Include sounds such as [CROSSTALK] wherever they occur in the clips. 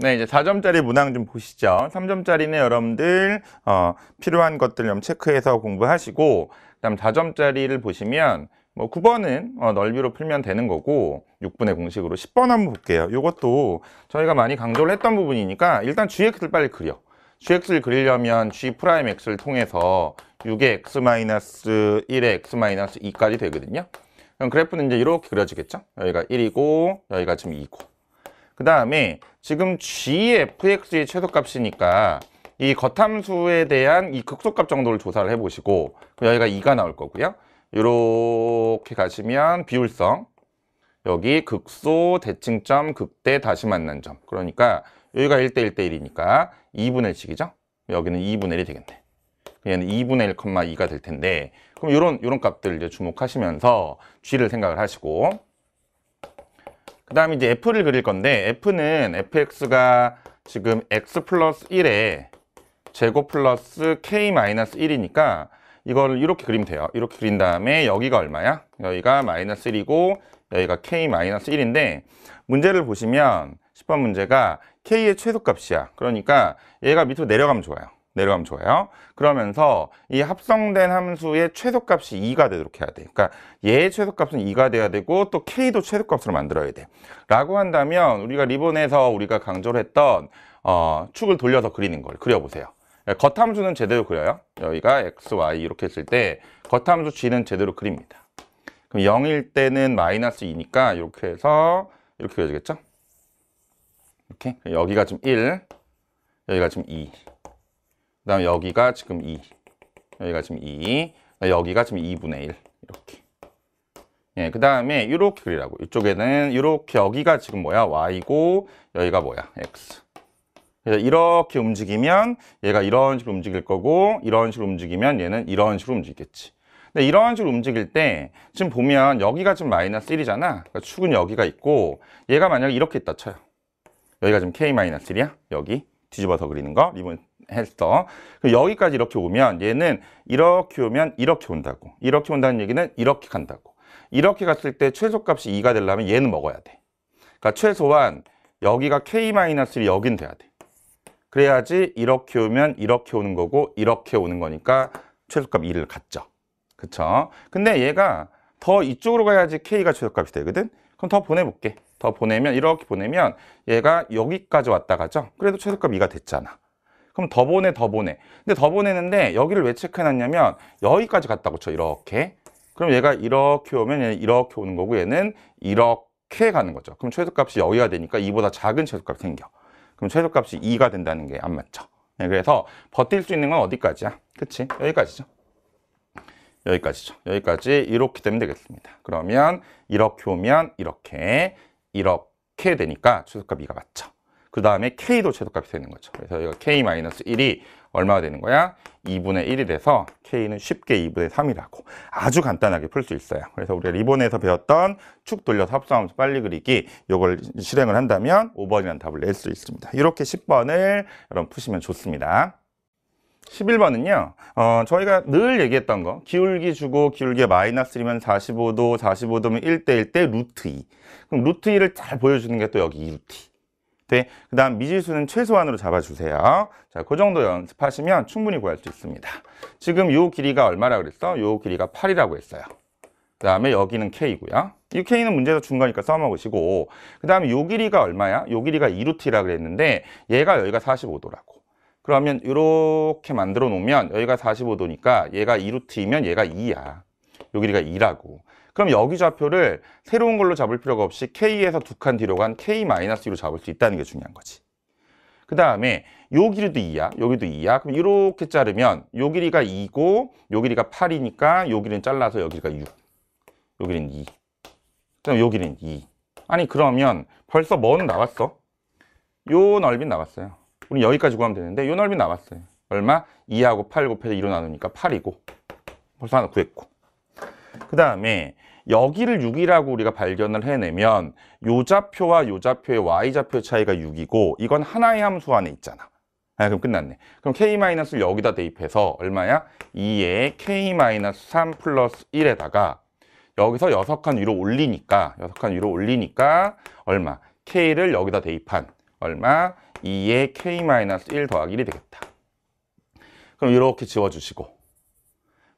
네, 이제 4점짜리 문항 좀 보시죠. 3점짜리는 여러분들 어, 필요한 것들 좀 체크해서 공부하시고 그다음 4점짜리를 보시면 뭐 9번은 어, 넓이로 풀면 되는 거고 6분의 공식으로 10번 한번 볼게요. 이것도 저희가 많이 강조를 했던 부분이니까 일단 gx를 빨리 그려. gx를 그리려면 g'x를 통해서 6 x-1의 x-2까지 되거든요. 그럼 그래프는 이제 이렇게 그려지겠죠? 여기가 1이고 여기가 지금 2고 그 다음에 지금 GFX의 의 최소값이니까 이 겉함수에 대한 이 극소값 정도를 조사를 해보시고 여기가 2가 나올 거고요. 이렇게 가시면 비율성 여기 극소, 대칭점, 극대, 다시 만난 점 그러니까 여기가 1대 1대 1이니까 2분의 1씩이죠? 여기는 2분의 1이 되겠네. 얘는 2분의 1, 2가 될 텐데 그럼 이런 요런 값들 이제 주목하시면서 G를 생각을 하시고 그 다음에 이제 F를 그릴 건데 F는 fx가 지금 x 플러스 1에 제곱 플러스 k 마이너스 1이니까 이걸 이렇게 그리면 돼요. 이렇게 그린 다음에 여기가 얼마야? 여기가 마이너스 1이고 여기가 k 마이너스 1인데 문제를 보시면 10번 문제가 k의 최소값이야. 그러니까 얘가 밑으로 내려가면 좋아요. 내려가면 좋아요. 그러면서 이 합성된 함수의 최소값이 2가 되도록 해야 돼. 그러니까 얘의 최소값은 2가 돼야 되고 또 k도 최소값으로 만들어야 돼. 라고 한다면 우리가 리본에서 우리가 강조를 했던 어, 축을 돌려서 그리는 걸 그려보세요. 예, 겉함수는 제대로 그려요. 여기가 x, y 이렇게 했을 때 겉함수 g는 제대로 그립니다. 그럼 0일 때는 마이너스 2니까 이렇게 해서 이렇게 그려지겠죠? 이렇게 여기가 지금 1, 여기가 지금 2그 다음에 여기가 지금 2 여기가 지금 2 여기가 지금 2분의 1 이렇게 예, 그 다음에 이렇게 그리라고 이쪽에는 이렇게 여기가 지금 뭐야 y고 여기가 뭐야 x 그래서 이렇게 움직이면 얘가 이런 식으로 움직일 거고 이런 식으로 움직이면 얘는 이런 식으로 움직이겠지 근데 이런 식으로 움직일 때 지금 보면 여기가 지금 마이너스 1이잖아 그러니까 축은 여기가 있고 얘가 만약에 이렇게 있다 쳐요 여기가 지금 k-1이야 여기 뒤집어서 그리는 거 리본 했어. 여기까지 이렇게 오면 얘는 이렇게 오면 이렇게 온다고. 이렇게 온다는 얘기는 이렇게 간다고. 이렇게 갔을 때 최소값이 2가 되려면 얘는 먹어야 돼. 그러니까 최소한 여기가 k-1이 여긴 돼야 돼. 그래야지 이렇게 오면 이렇게 오는 거고 이렇게 오는 거니까 최소값 2를 갖죠. 그렇죠 근데 얘가 더 이쪽으로 가야지 k가 최소값이 되거든? 그럼 더 보내볼게. 더 보내면 이렇게 보내면 얘가 여기까지 왔다 가죠? 그래도 최소값 2가 됐잖아. 그럼 더 보내 더 보내 근데 더 보내는데 여기를 왜 체크해 놨냐면 여기까지 갔다고 쳐 이렇게 그럼 얘가 이렇게 오면 얘는 이렇게 오는 거고 얘는 이렇게 가는 거죠 그럼 최소값이 여기가 되니까 이보다 작은 최소값이 생겨 그럼 최소값이 2가 된다는 게 안 맞죠 네, 그래서 버틸 수 있는 건 어디까지야? 그치? 여기까지죠 여기까지죠 여기까지 이렇게 되면 되겠습니다 그러면 이렇게 오면 이렇게 이렇게 되니까 최소값 2가 맞죠 그 다음에 K도 제도값이 되는 거죠. 그래서 여기가 K-1이 얼마가 되는 거야? 2분의 1이 돼서 K는 쉽게 2분의 3이라고 아주 간단하게 풀 수 있어요. 그래서 우리가 리본에서 배웠던 축 돌려서 합성하면서 빨리 그리기 이걸 실행을 한다면 5번이라는 답을 낼 수 있습니다. 이렇게 10번을 여러분 푸시면 좋습니다. 11번은요, 어, 저희가 늘 얘기했던 거, 기울기 주고, 기울기에 마이너스 1이면 45도, 45도면 1대1 대 루트 2. 그럼 루트 2를 잘 보여주는 게 또 여기 2루트 2. 대, 그 다음 미지수는 최소한으로 잡아주세요. 자, 그 정도 연습하시면 충분히 구할 수 있습니다. 지금 요 길이가 얼마라 그랬어? 요 길이가 8이라고 했어요. 그 다음에 여기는 K고요. 이 K는 문제에서 준 거니까 써먹으시고 그 다음에 요 길이가 얼마야? 요 길이가 2루트라 고 그랬는데 얘가 여기가 45도라고. 그러면 이렇게 만들어 놓으면 여기가 45도니까 얘가 2루트이면 얘가 2야. 요 길이가 2라고. 그럼 여기 좌표를 새로운 걸로 잡을 필요가 없이 K에서 두 칸 뒤로 간 K-2로 잡을 수 있다는 게 중요한 거지. 그 다음에 요 길이도 2야, 여기도 2야. 그럼 이렇게 자르면 요 길이가 2고 요 길이가 8이니까 요 길이는 잘라서 여 길이가 6, 요 길이는 2. 그럼 요 길이는 2. 아니 그러면 벌써 뭐는 나왔어? 요 넓이는 나왔어요. 우리 여기까지 구하면 되는데 요 넓이 나왔어요. 얼마? 2하고 8 곱해서 2로 나누니까 8이고 벌써 하나 구했고 그 다음에 여기를 6이라고 우리가 발견을 해내면 요좌표와 요좌표의 y좌표 차이가 6이고 이건 하나의 함수 안에 있잖아. 아, 그럼 끝났네. 그럼 k-를 여기다 대입해서 얼마야? 2에 k-3 플러스 1에다가 여기서 6칸 위로 올리니까 6칸 위로 올리니까 얼마? k를 여기다 대입한 얼마? 2에 k-1 더하기 1이 되겠다. 그럼 이렇게 지워주시고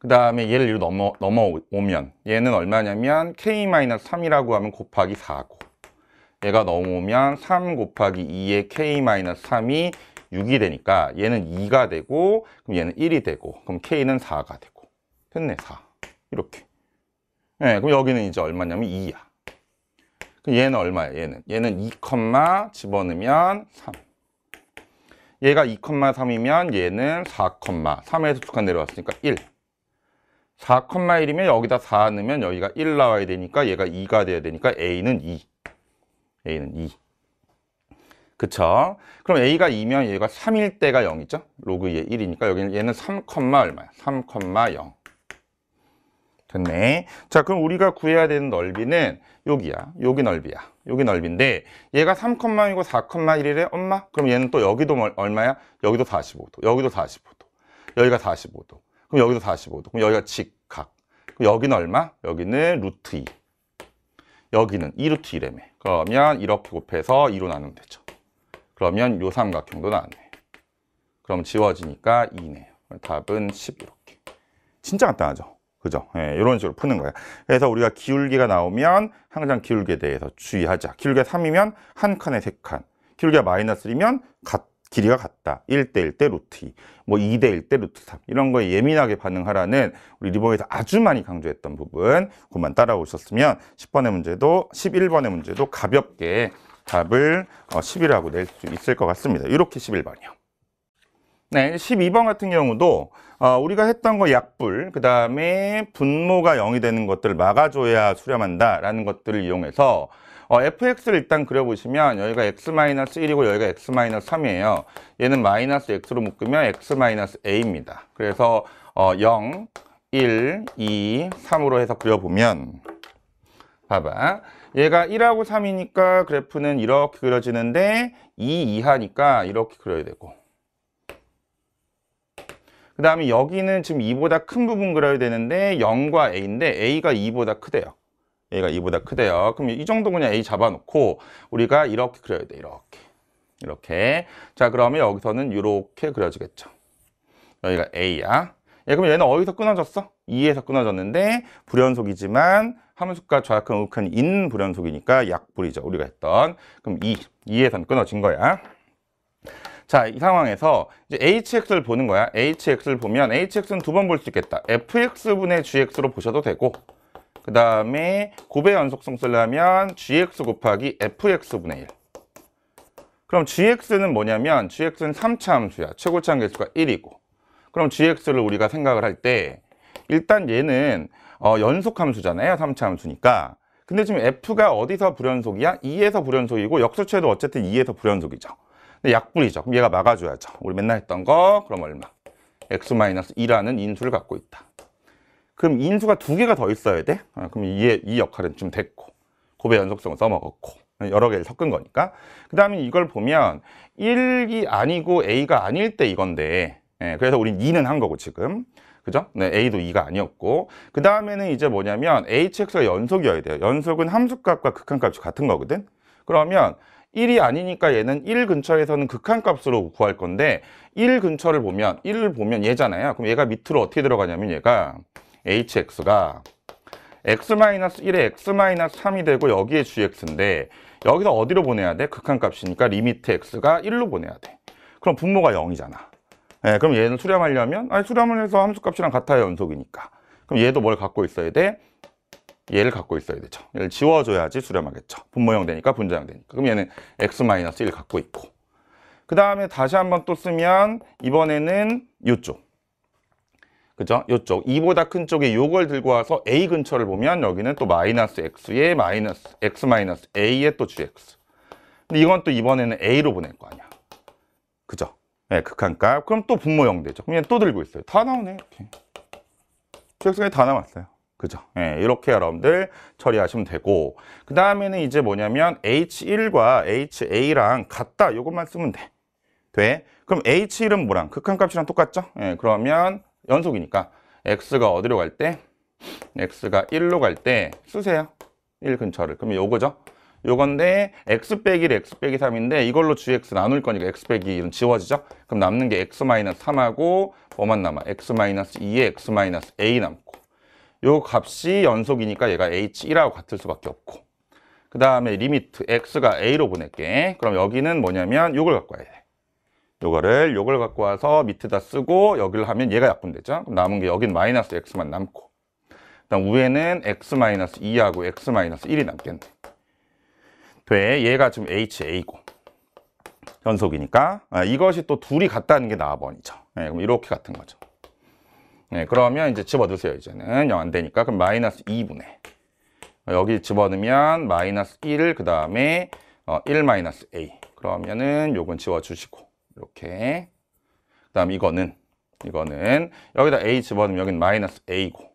그 다음에 얘를 이로 넘어, 넘어오면 얘는 얼마냐면 k-3이라고 하면 곱하기 4고 얘가 넘어오면 3 곱하기 2의 k-3이 6이 되니까 얘는 2가 되고 그럼 얘는 1이 되고 그럼 k는 4가 되고 됐네 4 이렇게 네, 그럼 여기는 이제 얼마냐면 2야 그럼 얘는 얼마야 얘는 얘는 2, 집어넣으면 3 얘가 2,3이면 얘는 4,3에서 축한 내려왔으니까 1 4,1이면 여기다 4 넣으면 여기가 1 나와야 되니까 얘가 2가 돼야 되니까 A는 2. A는 2. 그쵸? 그럼 A가 2면 얘가 3일 때가 0이죠? 로그 얘 1이니까 여기는 얘는 3, 얼마야? 3, 0. 됐네. 자, 그럼 우리가 구해야 되는 넓이는 여기야. 여기 넓이야. 여기 넓인데 얘가 3,0이고 4,1이래. 엄마? 그럼 얘는 또 여기도 얼마야? 여기도 45도. 여기도 45도. 여기가 45도. 그럼 여기도 45도. 그럼 여기가 직각. 그럼 여기는 얼마? 여기는 루트 2. 여기는 2루트 2래매. 그러면 이렇게 곱해서 2로 나누면 되죠. 그러면 요 삼각형도 나왔네. 그럼 지워지니까 2네요. 답은 10 이렇게. 진짜 간단하죠? 그죠? 예, 이런 식으로 푸는 거예요 그래서 우리가 기울기가 나오면 항상 기울기에 대해서 주의하자. 기울기가 3이면 한 칸에 세칸 기울기가 마이너스 1이면 같 길이가 같다 1대1 대 루트 2, 뭐 2대1 대 루트 3 이런 거에 예민하게 반응하라는 우리 리버에서 아주 많이 강조했던 부분 그만 따라오셨으면 10번의 문제도 11번의 문제도 가볍게 답을 1 어, 0이라고낼 수 있을 것 같습니다 이렇게 11번이요 네, 12번 같은 경우도 어, 우리가 했던 거 약불, 그 다음에 분모가 0이 되는 것들을 막아줘야 수렴한다라는 것들을 이용해서 어, fx를 일단 그려보시면 여기가 x-1이고 여기가 x-3이에요. 얘는 마이너스 x로 묶으면 x-a입니다. 그래서 어, 0, 1, 2, 3으로 해서 그려보면 봐봐. 얘가 1하고 3이니까 그래프는 이렇게 그려지는데 2 이하니까 이렇게 그려야 되고 그 다음에 여기는 지금 2보다 큰 부분 그려야 되는데 0과 a인데 a가 2보다 크대요. A가 2보다 크대요. 그럼 이 정도 그냥 A 잡아놓고 우리가 이렇게 그려야 돼. 이렇게. 이렇게. 자, 그러면 여기서는 이렇게 그려지겠죠. 여기가 A야. 예, 그럼 얘는 어디서 끊어졌어? 2에서 끊어졌는데 불연속이지만 함수가 좌약근 우극한 인 불연속이니까 약불이죠. 우리가 했던. 그럼 2, e, 2에선 끊어진 거야. 자, 이 상황에서 이제 hx를 보는 거야. hx를 보면 hx는 두 번 볼 수 있겠다. fx분의 gx로 보셔도 되고 그 다음에 고배 연속성 쓰려면 gx 곱하기 fx분의 1 그럼 gx는 뭐냐면 gx는 3차 함수야 최고차 함개수가 1이고 그럼 gx를 우리가 생각을 할 때 일단 얘는 어, 연속 함수잖아요 3차 함수니까 근데 지금 f가 어디서 불연속이야? 2에서 불연속이고 역수체도 어쨌든 2에서 불연속이죠 근데 약불이죠 그럼 얘가 막아줘야죠 우리 맨날 했던 거 그럼 얼마? x-2라는 인수를 갖고 있다 그럼 인수가 두 개가 더 있어야 돼? 아, 그럼 이, 이 역할은 좀 됐고 고배 연속성을 써먹었고 여러 개를 섞은 거니까 그 다음에 이걸 보면 1이 아니고 A가 아닐 때 이건데 예, 그래서 우린 2는 한 거고 지금 그죠? 네, A도 2가 아니었고 그 다음에는 이제 뭐냐면 HX가 연속이어야 돼요 연속은 함수값과 극한값이 같은 거거든 그러면 1이 아니니까 얘는 1 근처에서는 극한값으로 구할 건데 1 근처를 보면 1을 보면 얘잖아요 그럼 얘가 밑으로 어떻게 들어가냐면 얘가 hx가 x-1에 x-3이 되고 여기에 gx인데 여기서 어디로 보내야 돼? 극한값이니까 리미트 x가 1로 보내야 돼. 그럼 분모가 0이잖아. 네, 예, 그럼 얘는 수렴하려면 아니 수렴을 해서 함수값이랑 같아요 연속이니까. 그럼 얘도 뭘 갖고 있어야 돼? 얘를 갖고 있어야 되죠. 얘를 지워줘야지 수렴하겠죠. 분모형 되니까 분자형 되니까. 그럼 얘는 x-1 갖고 있고. 그 다음에 다시 한번 또 쓰면 이번에는 이쪽. 그죠? 이쪽 2보다 큰 쪽에 요걸 들고 와서 a 근처를 보면 여기는 또 마이너스 x에 마이너스 x 마이너스 a에 또 gx 근데 이건 또 이번에는 a로 보낼 거 아니야 그죠? 네, 극한값 그럼 또 분모형 되죠 그럼 또 들고 있어요 다 나오네 이렇게 gx가 다 남았어요 그죠? 네, 이렇게 여러분들 처리하시면 되고 그 다음에는 이제 뭐냐면 h1과 ha랑 같다 요것만 쓰면 돼 돼? 그럼 h1은 뭐랑? 극한값이랑 똑같죠? 네, 그러면 연속이니까 x가 어디로 갈 때? x가 1로 갈 때 쓰세요. 1 근처를. 그러면 요거죠. 요건데 x 빼기 1, x 빼기 3인데 이걸로 gx 나눌 거니까 x 빼기 1은 지워지죠. 그럼 남는 게 x 마이너스 3하고 뭐만 남아? x 마이너스 2에 x 마이너스 a 남고 요 값이 연속이니까 얘가 h1하고 같을 수밖에 없고 그 다음에 리미트 x가 a로 보낼게. 그럼 여기는 뭐냐면 요걸 갖고 와야 돼. 요거를 요걸 갖고 와서 밑에다 쓰고 여기를 하면 얘가 약분되죠 그럼 남은 게 여긴 마이너스 x만 남고 그다음 위에는 x 마이너스 2하고 x 마이너스 1이 남겠네 돼 얘가 지금 ha고 연속이니까 아, 이것이 또 둘이 같다는 게 나와버리죠 네, 예, 그럼 이렇게 같은 거죠 네, 그러면 이제 집어넣으세요 이제는 0안 되니까 그럼 마이너스 2분의 여기 집어넣으면 마이너스 1그 다음에 어, 1 마이너스 a 그러면은 요건 지워주시고 이렇게 그 다음 이거는 이거는 여기다 a 집어넣으면 여기는 마이너스 a고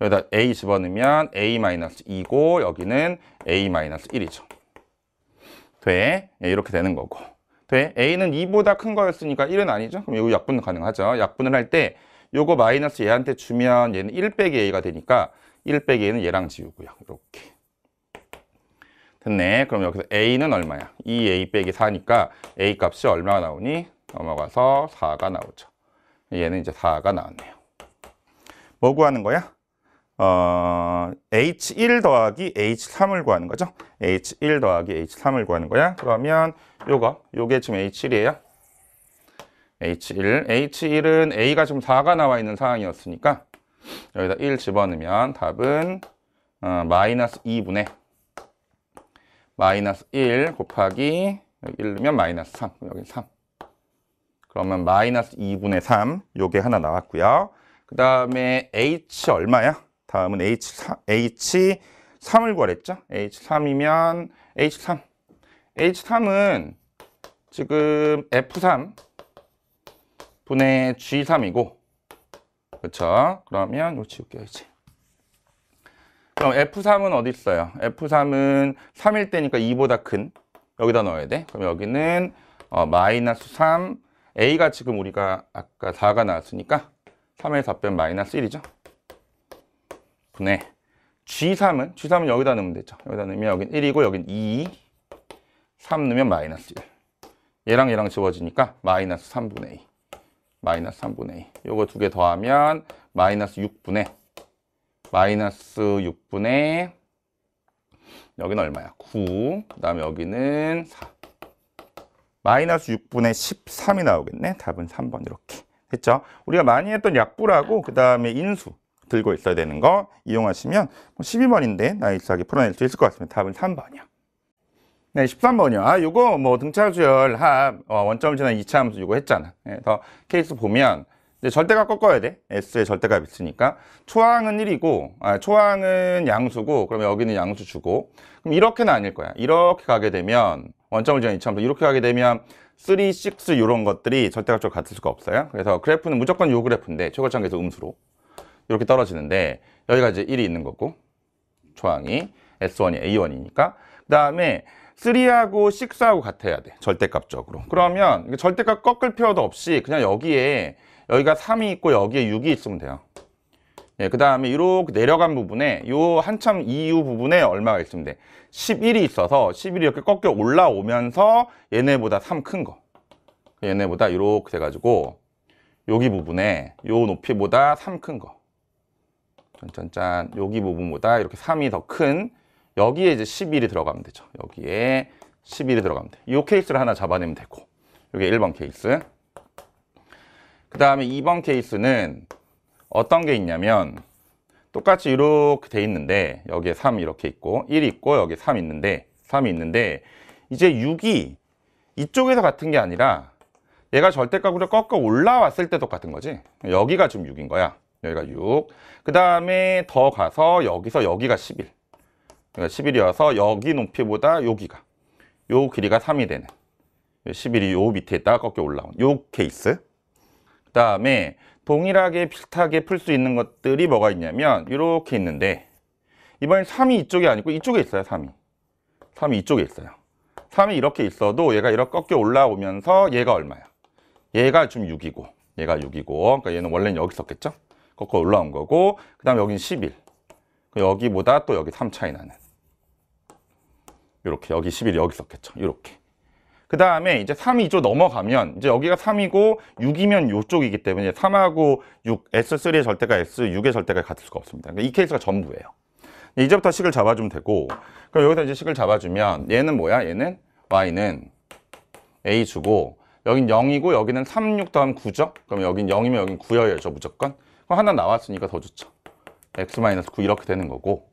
여기다 a 집어넣으면 a 마이너스 2고 여기는 a 마이너스 1이죠 돼 예, 이렇게 되는 거고 돼 a는 2보다 큰 거였으니까 1은 아니죠 그럼 이거 약분 가능하죠 약분을 할 때 요거 마이너스 얘한테 주면 얘는 1 빼기 a가 되니까 1 빼기 a는 얘랑 지우고요 이렇게 됐네. 그럼 여기서 a는 얼마야? 2a 빼기 4니까 a 값이 얼마가 나오니? 넘어가서 4가 나오죠. 얘는 이제 4가 나왔네요. 뭐 구하는 거야? 어, h1 더하기 h3을 구하는 거죠. h1 더하기 h3을 구하는 거야. 그러면 요거, 요게 지금 h1이에요. h1, h1은 a가 지금 4가 나와 있는 상황이었으니까 여기다 1 집어넣으면 답은 어, 마이너스 2분의 마이너스 1 곱하기 여기 1면 마이너스 3, 여기 3. 그러면 마이너스 2분의 3, 요게 하나 나왔고요. 그 다음에 h 얼마야? 다음은 h, 3, h 3을 구하랬죠? h3이면 h3. h3은 지금 f3 분의 g3이고 그렇죠? 그러면 요 지울게요, 이제. 그럼 F3은 어디 있어요? F3은 3일 때니까 2보다 큰 여기다 넣어야 돼. 그럼 여기는 어, 마이너스 3 A가 지금 우리가 아까 4가 나왔으니까 3의 답변 마이너스 1이죠. 분해. G3은? G3은 여기다 넣으면 되죠. 여기다 넣으면 여긴 1이고 여긴 2, 3 넣으면 마이너스 1. 얘랑 얘랑 지워지니까 마이너스 3분의 2. 마이너스 3분의 2. 요거 두 개 더하면 마이너스 6분의 마이너스 6분의 여기는 얼마야? 9. 그 다음에 여기는 4. 마이너스 6분의 13이 나오겠네. 답은 3번 이렇게. 됐죠? 우리가 많이 했던 약불하고 그 다음에 인수 들고 있어야 되는 거 이용하시면 12번인데 뭐 나이스하게 풀어낼 수 있을 것 같습니다. 답은 3번이야 네, 13번이요. 아, 요거 뭐 등차수열 합, 어, 원점 지난 2차 함수 이거 했잖아. 네, 그래서 케이스 보면 이제 절대값 꺾어야 돼. S의 절대값 있으니까. 초항은 1이고, 아, 초항은 양수고, 그러면 여기는 양수 주고. 그럼 이렇게는 아닐 거야. 이렇게 가게 되면, 원점을 지나 이차함수 이렇게 가게 되면 3, 6 이런 것들이 절대값적으 같을 수가 없어요. 그래서 그래프는 무조건 요 그래프인데, 최고차항에서 음수로. 이렇게 떨어지는데, 여기가 이제 1이 있는 거고, 초항이 S1이 A1이니까. 그 다음에 3하고 6하고 같아야 돼. 절대값적으로. 그러면 절대값 꺾을 필요도 없이 그냥 여기에 여기가 3이 있고 여기에 6이 있으면 돼요. 예, 그 다음에 이렇게 내려간 부분에 요 한참 이후 부분에 얼마가 있으면 돼? 11이 있어서 11이 이렇게 꺾여 올라오면서 얘네보다 3 큰 거. 얘네보다 이렇게 돼가지고 여기 부분에 요 높이보다 3 큰 거. 짠짠짠 여기 부분보다 이렇게 3이 더 큰 여기에 이제 11이 들어가면 되죠. 여기에 11이 들어가면 돼. 이 케이스를 하나 잡아내면 되고 이게 1번 케이스. 그 다음에 2번 케이스는 어떤 게 있냐면 똑같이 이렇게 돼 있는데 여기에 3 이렇게 있고 1이 있고 여기에 3 있는데 3이 있는데 이제 6이 이쪽에서 같은 게 아니라 얘가 절대값으로 꺾어 올라왔을 때 똑같은 거지 여기가 지금 6인 거야 여기가 6 그 다음에 더 가서 여기서 여기가 11 그러니까 11이어서 여기 높이보다 여기가 요 길이가 3이 되는 11이 요 밑에다가 꺾여 올라온 요 케이스 그 다음에 동일하게 비슷하게 풀 수 있는 것들이 뭐가 있냐면 이렇게 있는데 이번엔 3이 이쪽이 아니고 이쪽에 있어요 3이 3이 이쪽에 있어요 3이 이렇게 있어도 얘가 이렇게 꺾여 올라오면서 얘가 얼마야 얘가 좀 6이고 얘가 6이고 그러니까 얘는 원래는 여기 있었겠죠 꺾어 올라온 거고 그 다음에 여긴 11 여기보다 또 여기 3 차이 나는 이렇게 여기 11이 여기 있었겠죠 이렇게 그 다음에 이제 3, 2조 넘어가면 이제 여기가 3이고 6이면 이쪽이기 때문에 3하고 6, S3의 절대가 S6의 절대가 같을 수가 없습니다. 그러니까 이 케이스가 전부예요. 이제부터 식을 잡아주면 되고 그럼 여기서 이제 식을 잡아주면 얘는 뭐야? 얘는 Y는 A 주고 여긴 0이고 여기는 3, 6더한 9죠? 그럼 여긴 0이면 여긴 9여야죠 무조건 그럼 하나 나왔으니까 더 좋죠 X-9 이렇게 되는 거고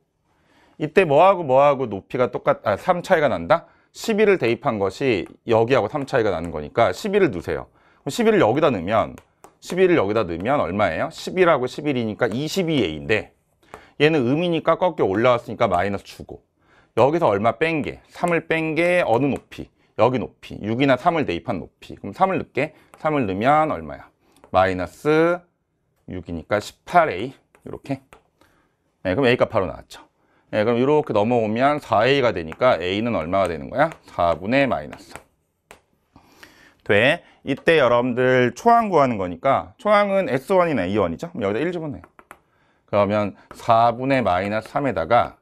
이때 뭐하고 뭐하고 높이가 똑같... 아, 3 차이가 난다? 11을 대입한 것이 여기하고 3차이가 나는 거니까 11을 넣으세요. 그럼 11을 여기다 넣으면 11을 여기다 넣으면 얼마예요? 11하고 11이니까 22a인데 얘는 음이니까 꺾여 올라왔으니까 마이너스 주고 여기서 얼마 뺀 게 3을 뺀 게 어느 높이 여기 높이 6이나 3을 대입한 높이 그럼 3을 넣게 3을 넣으면 얼마야? 마이너스 6이니까 18a 이렇게 네, 그럼 a 가 바로 나왔죠. 예, 그럼 이렇게 넘어오면 4a가 되니까 a는 얼마가 되는 거야? 4분의 마이너스 3. 돼. 이때 여러분들 초항 구하는 거니까 초항은 S1이나 E1이죠? 여기다 1 집어넣어요. 그러면 4분의 마이너스 3에다가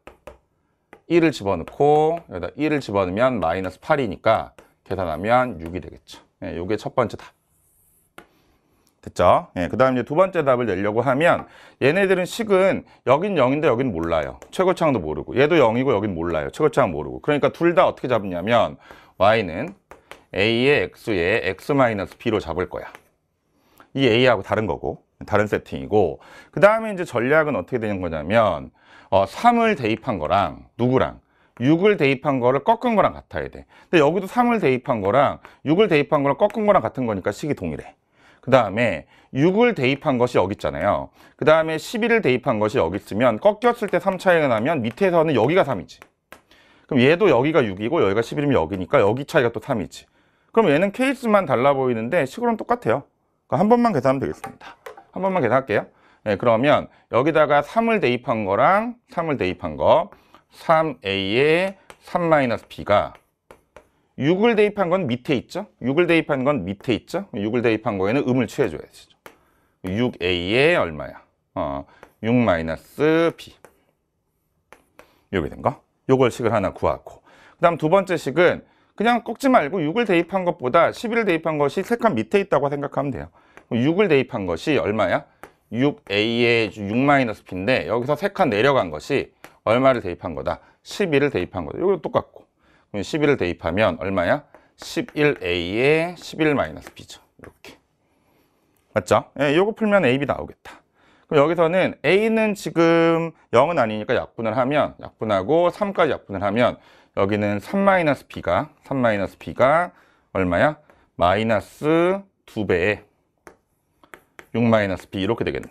1을 집어넣고 여기다 1을 집어넣으면 마이너스 8이니까 계산하면 6이 되겠죠. 예, 요게 첫 번째 답. 됐죠? 예, 그 다음 이제 두 번째 답을 내려고 하면 얘네들은 식은 여긴 0인데 여긴 몰라요. 최고차항도 모르고 얘도 0이고 여긴 몰라요. 최고차항 모르고 그러니까 둘 다 어떻게 잡냐면 y는 a의 x의 x-b로 잡을 거야. 이 a하고 다른 거고 다른 세팅이고 그 다음에 이제 전략은 어떻게 되는 거냐면 어, 3을 대입한 거랑 누구랑 6을 대입한 거를 꺾은 거랑 같아야 돼 근데 여기도 3을 대입한 거랑 6을 대입한 거랑 꺾은 거랑 같은 거니까 식이 동일해 그 다음에 6을 대입한 것이 여기 있잖아요. 그 다음에 11을 대입한 것이 여기 있으면 꺾였을 때 3차이가 나면 밑에서는 여기가 3이지. 그럼 얘도 여기가 6이고 여기가 11이면 여기니까 여기 차이가 또 3이지. 그럼 얘는 케이스만 달라 보이는데 식으로는 똑같아요. 그러한 번만 계산하면 되겠습니다. 한 번만 계산할게요. 네, 그러면 여기다가 3을 대입한 거랑 3을 대입한 거3 a 에 3-b가 6을 대입한 건 밑에 있죠? 6을 대입한 건 밑에 있죠? 6을 대입한 거에는 음을 취해줘야 지 6a에 얼마야? 어, 6 마이너스 b. 요게 된 거. 요걸 식을 하나 구하고. 그 다음 두 번째 식은 그냥 꺾지 말고 6을 대입한 것보다 11을 대입한 것이 세칸 밑에 있다고 생각하면 돼요. 6을 대입한 것이 얼마야? 6a의 6-b인데 여기서 세칸 내려간 것이 얼마를 대입한 거다? 11을 대입한 거다. 이거 똑같고. 11을 대입하면 얼마야? 11a에 11-b죠. 이렇게. 맞죠? 예, 요거 풀면 ab이 나오겠다. 그럼 여기서는 a는 지금 0은 아니니까 약분을 하면 약분하고 3까지 약분을 하면 여기는 3-b가 3-b가 얼마야? 마이너스 2배에 6-b 이렇게 되겠네.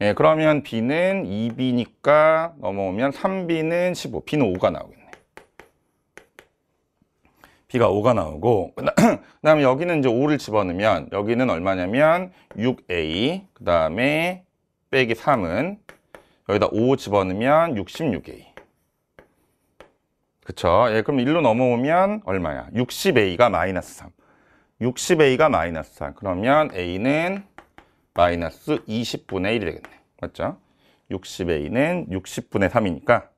예, 그러면 b는 2b니까 넘어오면 3b는 15, b는 5가 나오겠네. B가 5가 나오고 그 [CLEARS THROAT] 다음에 여기는 이제 5를 집어넣으면 여기는 얼마냐면 6A 그 다음에 빼기 3은 여기다 5 집어넣으면 66A 그쵸? 예, 그럼 1로 넘어오면 얼마야? 60A가 마이너스 3 60A가 마이너스 3 그러면 A는 마이너스 20분의 1이 되겠네 맞죠? 60A는 60분의 3이니까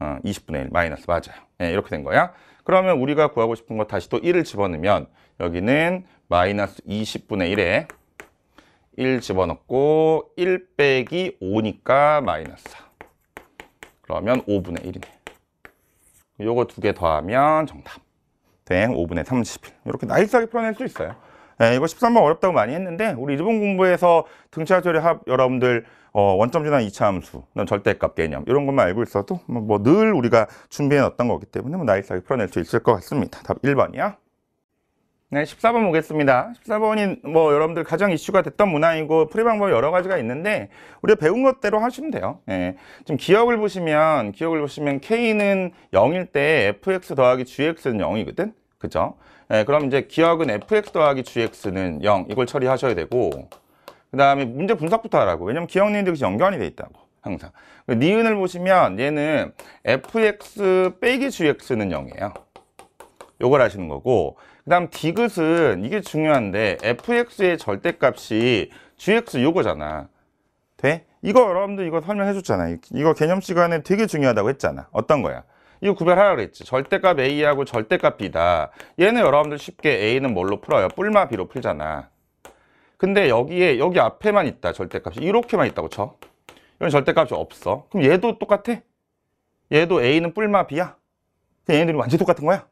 어, 20분의 1 마이너스 맞아요 예, 이렇게 된 거야 그러면 우리가 구하고 싶은 거 다시 또 1을 집어넣으면 여기는 마이너스 20분의 1에 1 집어넣고 1 빼기 5니까 마이너스 4. 그러면 5분의 1이네. 요거 두 개 더하면 정답. 땡 5분의 31. 이렇게 나이스하게 풀어낼 수 있어요. 예, 이거 13번 어렵다고 많이 했는데 우리 일본 공부에서 등차조리합 여러분들 어, 원점 지나 이차 함수, 절대값 개념 이런 것만 알고 있어도 뭐늘 뭐 우리가 준비해 놨던 거기 때문에 뭐 나이스하게 풀어낼 수 있을 것 같습니다. 답 1번이요. 네, 14번 보겠습니다. 14번이 뭐 여러분들 가장 이슈가 됐던 문항이고 풀이 방법이 여러 가지가 있는데 우리가 배운 것대로 하시면 돼요. 예. 지금 기억을 보시면 기억을 보시면 k는 0일 때 fx 더하기 gx는 0이거든. 그죠? 네, 그럼 이제 기억은 fx 더하기 gx는 0 이걸 처리하셔야 되고 그 다음에 문제 분석부터 하라고 왜냐면 기억 니은 즉시 연결이돼 있다고 항상 그 니은을 보시면 얘는 fx 빼기 gx는 0이에요 요걸 하시는 거고 그 다음 디귿은 이게 중요한데 fx의 절대값이 gx 요거잖아 돼? 이거 여러분들 이거 설명해 줬잖아 이거 개념 시간에 되게 중요하다고 했잖아 어떤 거야 이거 구별하라 그랬지. 절대값 A하고 절대값 B다. 얘는 여러분들 쉽게 A는 뭘로 풀어요? 뿔마 B로 풀잖아. 근데 여기에 여기 앞에만 있다 절대값이 이렇게만 있다고 쳐 여기 절대값이 없어 그럼 얘도 똑같아 얘도 A는 뿔마 B야 얘네들이 완전 똑같은 거야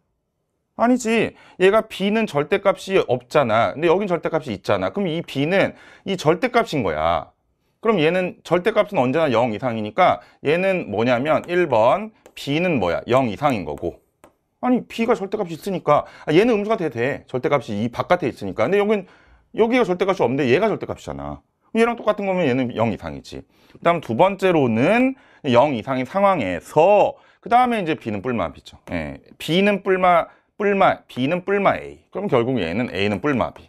아니지 얘가 B는 절대값이 없잖아 근데 여긴 절대값이 있잖아 그럼 이 B는 이 절대값인 거야 그럼 얘는 절대값은 언제나 0 이상이니까 얘는 뭐냐면 1번 b는 뭐야? 0 이상인 거고 아니 b가 절대값이 있으니까 아, 얘는 음수가 돼, 돼 절대값이 이 바깥에 있으니까 근데 여긴 여기가 절대값이 없는데 얘가 절대값이잖아 얘랑 똑같은 거면 얘는 0 이상이지 그 다음 두 번째로는 0 이상인 상황에서 그 다음에 이제 b는 뿔마 b죠 예, b는 뿔마 뿔마 b는 뿔마 a 그럼 결국 얘는 a는 뿔마 b